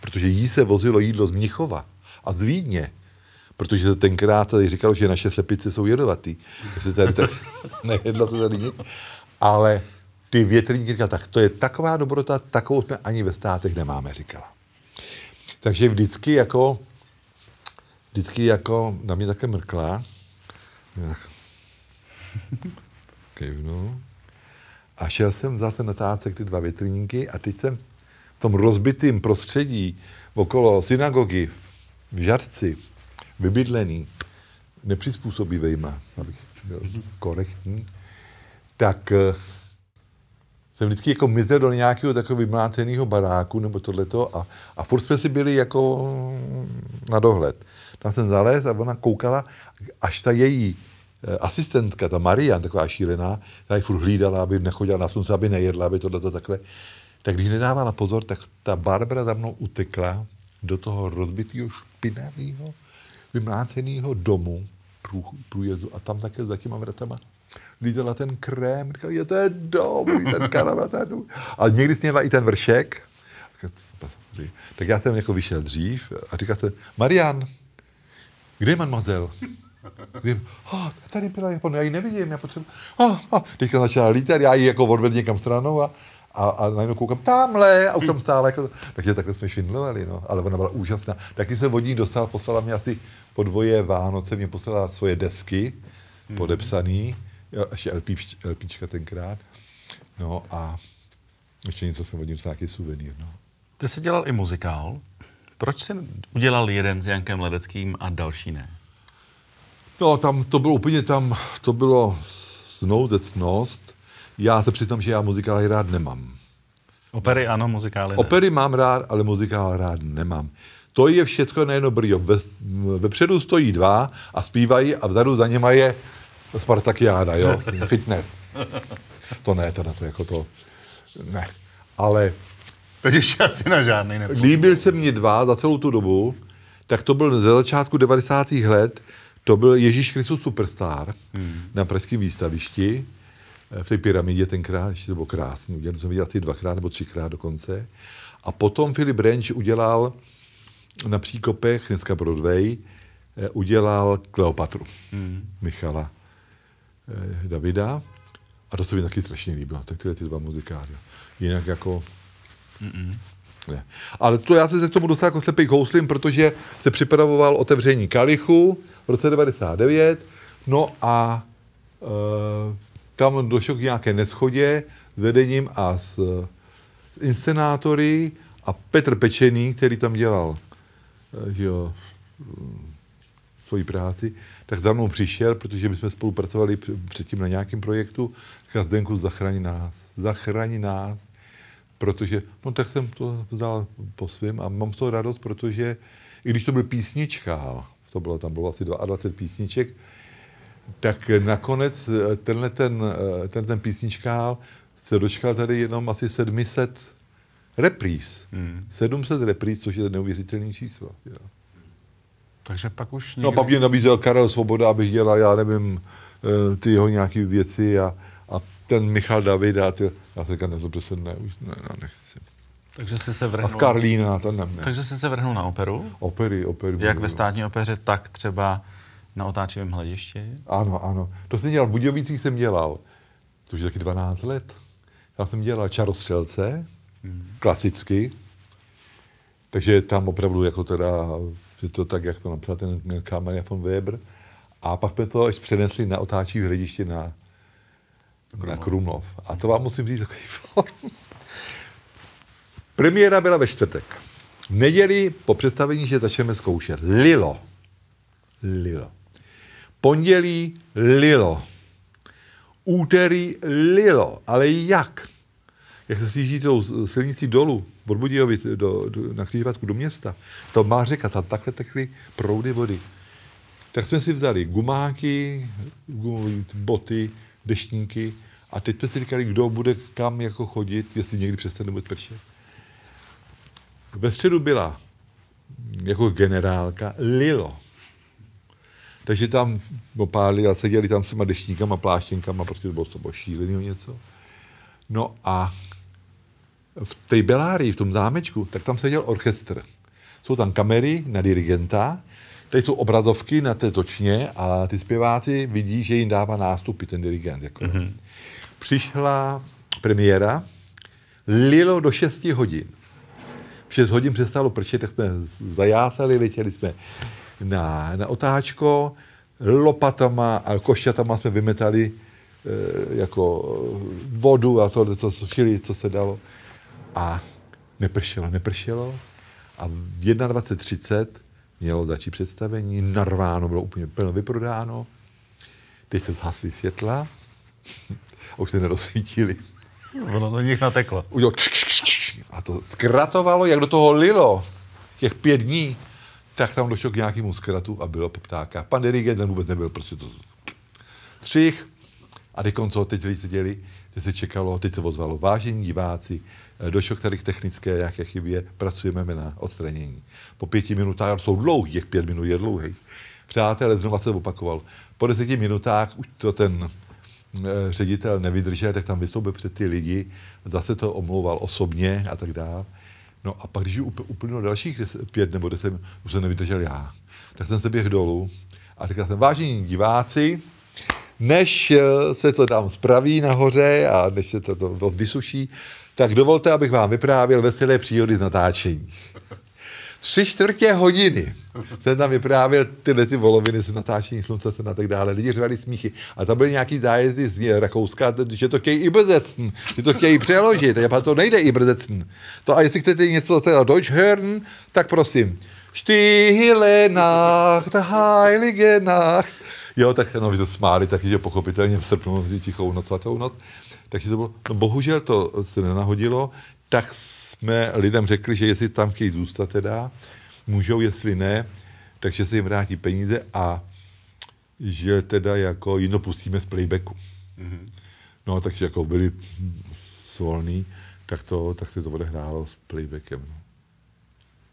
protože jí se vozilo jídlo z Mnichova a z Vídně protože se tenkrát tady říkalo, že naše slepice jsou jedovatý. Se tady, tady nejedla to tady nic. Ale ty větrníky říkal, tak to je taková dobrota, takovou jsme ani ve státech nemáme, říkala. Takže vždycky jako, vždycky jako na mě také mrkla. Kejvnu. No. A šel jsem zase na tácek ty dva větrníky a teď jsem v tom rozbitým prostředí okolo synagogy v Žarci, vybydlený, nepřizpůsobivejma, abych byl korektní, tak eh, jsem vždycky jako mizel do nějakého takového vymláceného baráku nebo tohleto a, a furt jsme si byli jako mm, na dohled. Tam jsem zalez a ona koukala, až ta její eh, asistentka, ta Maria, taková šílená, ta ji furt hlídala, aby nechodila na slunce, aby nejedla, aby tohleto takhle. Tak když nedávala pozor, tak ta Barbara za mnou utekla do toho rozbitého špinavého vymláceného domu, prů, průjezdu, a tam také za těma vratama lízela ten krém, říkala, je to je dobrý, ten karavan, A někdy sněla i ten vršek. Tak já jsem jako vyšel dřív a říkal jsem, Marian, kde je manmazel? Kdy, oh, tady byla já ji nevidím, já potřebuji. Oh, oh. Teďka začala lítat, já ji jako odvedl někam stranou a, a, a najednou koukám, tamhle, a už tam stále. Jako, takže takhle jsme švindlovali, no, ale ona byla úžasná. Taky se vodní dostal, poslala mě asi po dvoje Vánoce mě poslala svoje desky, hmm. podepsaný, ještě LP, LPčka tenkrát. No a ještě něco jsem od něj nějaký suvenír. No. Ty jsi dělal i muzikál. Proč jsi udělal jeden s Jankem Ledeckým a další ne? No, tam to bylo úplně tam, to bylo snoudecnost. Já se přitom, že já muzikály rád nemám. Opery ano, muzikály ne. Opery mám rád, ale muzikál rád nemám. To je všechno nejen brýo. Ve, vepředu stojí dva a zpívají a vzadu za něma je Spartakiáda, jo? Fitness. To ne, teda to jako to... Ne. Ale... Teď už asi na žádný nepůjde. Líbil se mě dva za celou tu dobu, tak to byl ze začátku 90. let, to byl Ježíš Kristus Superstar hmm. na pražském výstavišti, eh, v té pyramidě tenkrát, ještě to bylo krásný, udělal jsem viděl asi dvakrát nebo třikrát dokonce. A potom Filip Renč udělal na Příkopech, dneska Broadway, eh, udělal Kleopatru hmm. Michala eh, Davida. A to se mi taky strašně líbilo, tyhle ty dva muzikály. Jinak jako... Mm-mm. Ne. Ale to já jsem se k tomu dostal jako slepý houslím, protože se připravoval otevření Kalichu v roce 99, no a e, tam došlo k nějaké neschodě s vedením a s, s inscenátory a Petr Pečený, který tam dělal Eh, že jo, eh, svoji práci, tak za mnou přišel, protože my jsme spolupracovali předtím na nějakém projektu, říkal Zdenku, zachraň nás, zachraň nás, protože, no tak jsem to vzdal po svém a mám to radost, protože i když to byl písnička, to bylo, tam bylo asi 22 písniček, tak nakonec eh, tenhle ten, ten, ten písničkál se dočkal tady jenom asi 700 repríz. Hmm. 700 repríz, což je neuvěřitelné číslo. Jo. Takže pak už někdy... No pak mě nabízel Karel Svoboda, abych dělal, já nevím, eh, ty jeho nějaké věci a, a ten Michal David a ty, já se říkám, nezlobte se, ne, už ne, ne, nechci. Takže jsi se vrhnul... A z Karlína, to ne, ne. Takže jsi se vrhnul na operu? Opery, opery. Jak ve státní opeře, tak třeba na otáčivém hledišti? Ano, ano. To jsem dělal, v Budějovicích jsem dělal, to už je taky 12 let. Já jsem dělal čarostřelce, Hmm. Klasicky. Takže tam opravdu jako teda, je to tak, jak to napsal ten Kamania von Weber. A pak jsme to ještě přenesli na otáčí hrdiště na, Krumlov. na Krumlov. A to vám musím říct takový form. Premiéra byla ve čtvrtek. V neděli po představení, že začneme zkoušet. Lilo. Lilo. Pondělí lilo. Úterý lilo. Ale jak? jak se sjíždí tou silnicí dolů, od Budějovic do, do, na křižovatku do města, to má řeka, tam takhle tekly proudy vody. Tak jsme si vzali gumáky, gumový boty, deštníky a teď jsme si říkali, kdo bude kam jako chodit, jestli někdy přestane bude pršet. Ve středu byla jako generálka Lilo. Takže tam opálili a seděli tam s těma deštníkama, pláštěnkama, protože to bylo, to bylo šíleného něco. No a v té Belárii, v tom zámečku, tak tam seděl orchestr. Jsou tam kamery na dirigenta, tady jsou obrazovky na té točně a ty zpěváci vidí, že jim dává nástupy ten dirigent. Jako. Mm-hmm. Přišla premiéra, lilo do 6 hodin. V 6 hodin přestalo pršet, tak jsme zajásali, letěli jsme na, na otáčko, lopatama a košťatama jsme vymetali e, jako vodu a to, co sušili, co se dalo a nepršelo, nepršelo a v 21.30 mělo začít představení, narváno, bylo úplně plno vyprodáno, teď se zhasly světla a už se nerozsvítili. Ono do no, no, nich nateklo. č. a to zkratovalo, jak do toho lilo těch pět dní, tak tam došlo k nějakému zkratu a bylo poptáka. Pan dirigent ten vůbec nebyl, prostě to třich. A teď co teď lidi seděli, teď se čekalo, teď se ozvalo vážení diváci, došlo k tady k technické nějaké chybě, pracujeme na odstranění. Po pěti minutách jsou dlouhý, těch pět minut je dlouhý. Přátelé, znovu se opakoval. Po deseti minutách už to ten eh, ředitel nevydržel, tak tam vystoupil před ty lidi, zase to omlouval osobně a tak dále. No a pak, když úplně dalších deset, pět nebo deset, už jsem nevydržel já. Tak jsem se běhl dolů a říkal jsem, vážení diváci, než eh, se to tam spraví nahoře a než se to, to, to vysuší, tak dovolte, abych vám vyprávěl veselé příhody z natáčení. Tři čtvrtě hodiny jsem tam vyprávěl tyhle ty voloviny z natáčení slunce a tak dále. Lidi řvali smíchy. A tam byly nějaký zájezdy z Rakouska, že to chtějí i brzecn, že to chtějí přeložit. A to nejde i brzecn. To a jestli chcete něco teda Deutsch hören, tak prosím. Stille Nacht, Heilige Nacht. Jo, tak no, se smáli, takže pochopitelně v srpnu tichou noc, svatou noc. Takže to bylo, no, bohužel to se nenahodilo, tak jsme lidem řekli, že jestli tam chtějí zůstat teda, můžou, jestli ne, takže se jim vrátí peníze a že teda jako jedno pustíme z playbacku. Mm-hmm. No, takže jako byli svolní, tak, to, tak se to odehrálo s playbackem. No.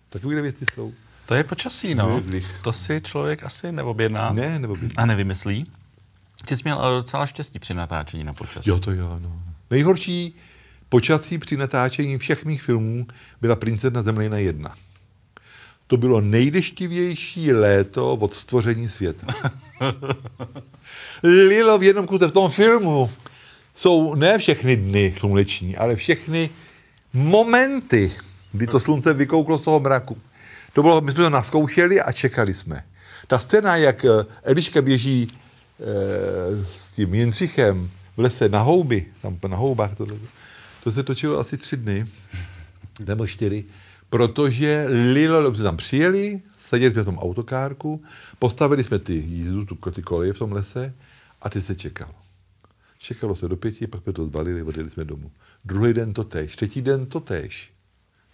Takovéhle věci jsou. To je počasí, no. Nejedných. To si člověk asi neobjedná. Ne, neobjedná. A nevymyslí. Ty jsi měl ale docela štěstí při natáčení na počasí. Jo, to jo, no. Nejhorší počasí při natáčení všech mých filmů byla Princezna Zemlina 1. To bylo nejdeštivější léto od stvoření světa. Lilo v jednom kuse v tom filmu jsou ne všechny dny sluneční, ale všechny momenty, kdy to slunce vykouklo z toho mraku. To bylo, my jsme to naskoušeli a čekali jsme. Ta scéna, jak eh, Eliška běží e, s tím Jindřichem v lese na houby, tam na houbách, to, to se točilo asi tři dny, nebo čtyři, protože Lilo, jsme tam přijeli, seděli jsme v tom autokárku, postavili jsme ty jízdu, tu, ty koleje v tom lese a ty se čekalo. Čekalo se do pěti, pak jsme to zbalili, odjeli jsme domů. Druhý den to tež, třetí den to tež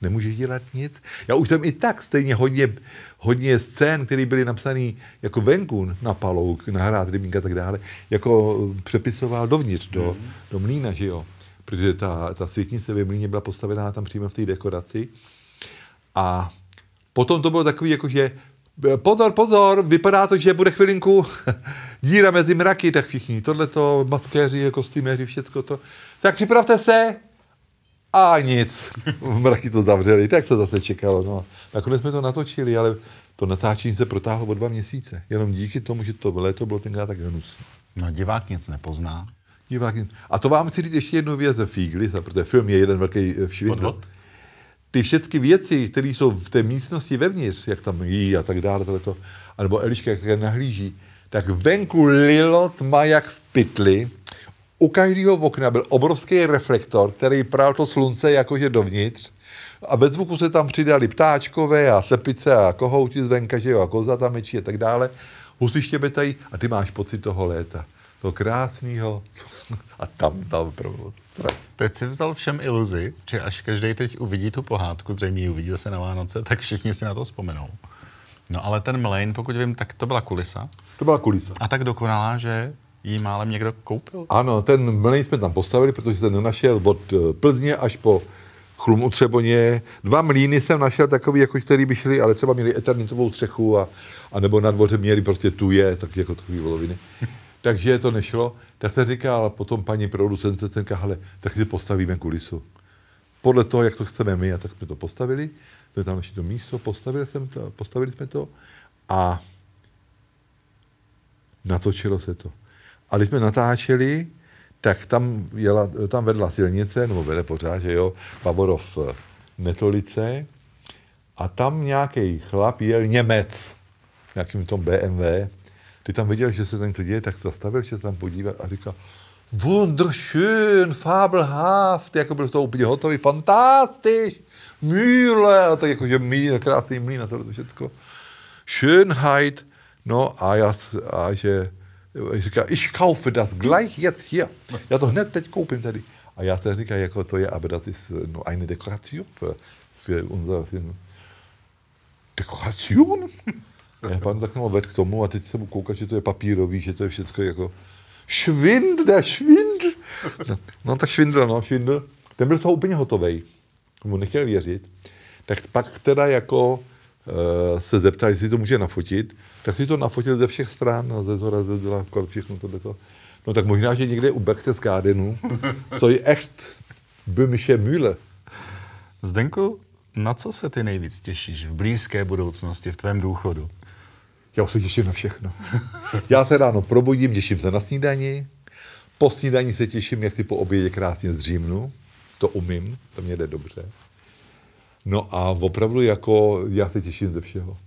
nemůžeš dělat nic. Já už jsem i tak stejně hodně, hodně scén, které byly napsané jako venku na palouk, na hrát rybník a tak dále, jako přepisoval dovnitř, do, mm. do mlína, že jo. Protože ta, ta světnice ve mlíně byla postavená tam přímo v té dekoraci. A potom to bylo takový, jako že pozor, pozor, vypadá to, že bude chvilinku díra mezi mraky, tak všichni tohleto, maskéři, kostýmeři, všecko to. Tak připravte se, a nic, v mraky to zavřeli, tak se zase čekalo. No. Nakonec jsme to natočili, ale to natáčení se protáhlo o dva měsíce. Jenom díky tomu, že to léto bylo tenkrát tak hnusné. No divák nic nepozná. Divák nic. A to vám chci říct ještě jednu věc ze Fíglisa, protože film je jeden velký všivindl. Eh, Ty všechny věci, které jsou v té místnosti vevnitř, jak tam jí a tak dále, tohleto, anebo Eliška, jak nahlíží, tak venku lilo tma jak v pytli. U každého okna byl obrovský reflektor, který právě to slunce jakože dovnitř a ve zvuku se tam přidali ptáčkové a sepice a kohouti zvenka, že jo, a koza tam mečí a tak dále. Husy štěbetají a ty máš pocit toho léta. To krásného. a tam, tam provoz. Teď si vzal všem iluzi, že až každý teď uvidí tu pohádku, zřejmě ji uvidí se na Vánoce, tak všichni si na to vzpomenou. No ale ten Mlejn, pokud vím, tak to byla kulisa. To byla kulisa. A tak dokonalá, že ji málem někdo koupil? Ano, ten mlej jsme tam postavili, protože jsem našel od eh, Plzně až po Chlum u Třeboně. Dva mlíny jsem našel takový, jako který by šli, ale třeba měli eternitovou střechu a, a nebo na dvoře měli prostě tu je, tak jako takový voloviny. Takže to nešlo. Tak jsem říkal potom paní producence, ten hele, tak si postavíme kulisu. Podle toho, jak to chceme my, a tak jsme to postavili. Jsme tam našli to místo, postavili, jsem to, postavili jsme to a natočilo se to. A když jsme natáčeli, tak tam, jela, tam vedla silnice, nebo vede pořád, že jo, Pavorov Netolice. Eh, a tam nějaký chlap jel Němec, nějakým tom BMW. Ty tam viděl, že se tam něco děje, tak zastavil se tam podívat a říkal, wunderschön, fabelhaft, jako byl z toho úplně hotový, fantastisch, mühle, a tak jakože mý, krásný mlín na to všechno. Schönheit, no a já, a že říká, ich kaufe das gleich jetzt hier. Já to hned teď koupím tady. A já to říkám, jako to je, aber das ist no, nur eine Dekoration für, für unser Film. Dekoration? Já pan tak měl ved k tomu a teď mu koukat, že to je papírový, že to je všechno jako švind, der švind. No, no tak švindl, no, švindl. Ten byl z toho úplně hotovej. Mu nechtěl věřit. Tak pak teda jako Eh, se zeptal, jestli to může nafotit, tak si to nafotil ze všech stran, no, ze zhora, ze dola, všechno to. No tak možná, že někde u z Kádenu stojí echt Böhmische Mühle. Zdenku, na co se ty nejvíc těšíš v blízké budoucnosti, v tvém důchodu? Já už se těším na všechno. Já se ráno probudím, těším se na snídani. Po snídani se těším, jak si po obědě krásně zřímnu. To umím, to mě jde dobře. No a opravdu jako, já se těším ze všeho.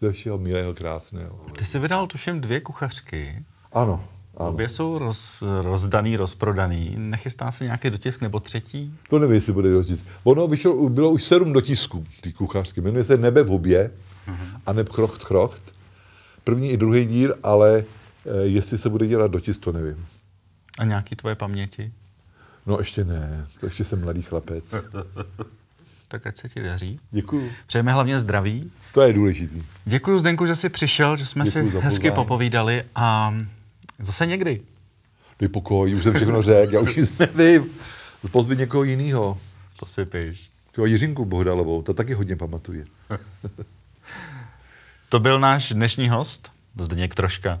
Ze všeho milého, krásného. Ty jsi vydal tuším dvě kuchařky. Ano. ano. Obě jsou roz, rozdaný, rozprodaný. Nechystá se nějaký dotisk nebo třetí? To nevím, jestli bude dotisk. Ono vyšlo, bylo už sedm dotisků, ty kuchařky. Jmenuje se Nebe v obě uh-huh. a Neb krocht krocht. První i druhý díl, ale e, jestli se bude dělat dotisk, to nevím. A nějaký tvoje paměti? No ještě ne, to ještě jsem mladý chlapec. tak ať se ti daří. Děkuji. Přejeme hlavně zdraví. To je důležitý. Děkuji Zdenku, že jsi přišel, že jsme Děkuju si hezky popovídali a zase někdy. Dej pokoj, už jsem všechno řekl, já už nic nevím. Pozvi někoho jiného. To si píš. Jo, Jiřinku Bohdalovou, ta taky hodně pamatuje. to byl náš dnešní host, Zdeněk Troška.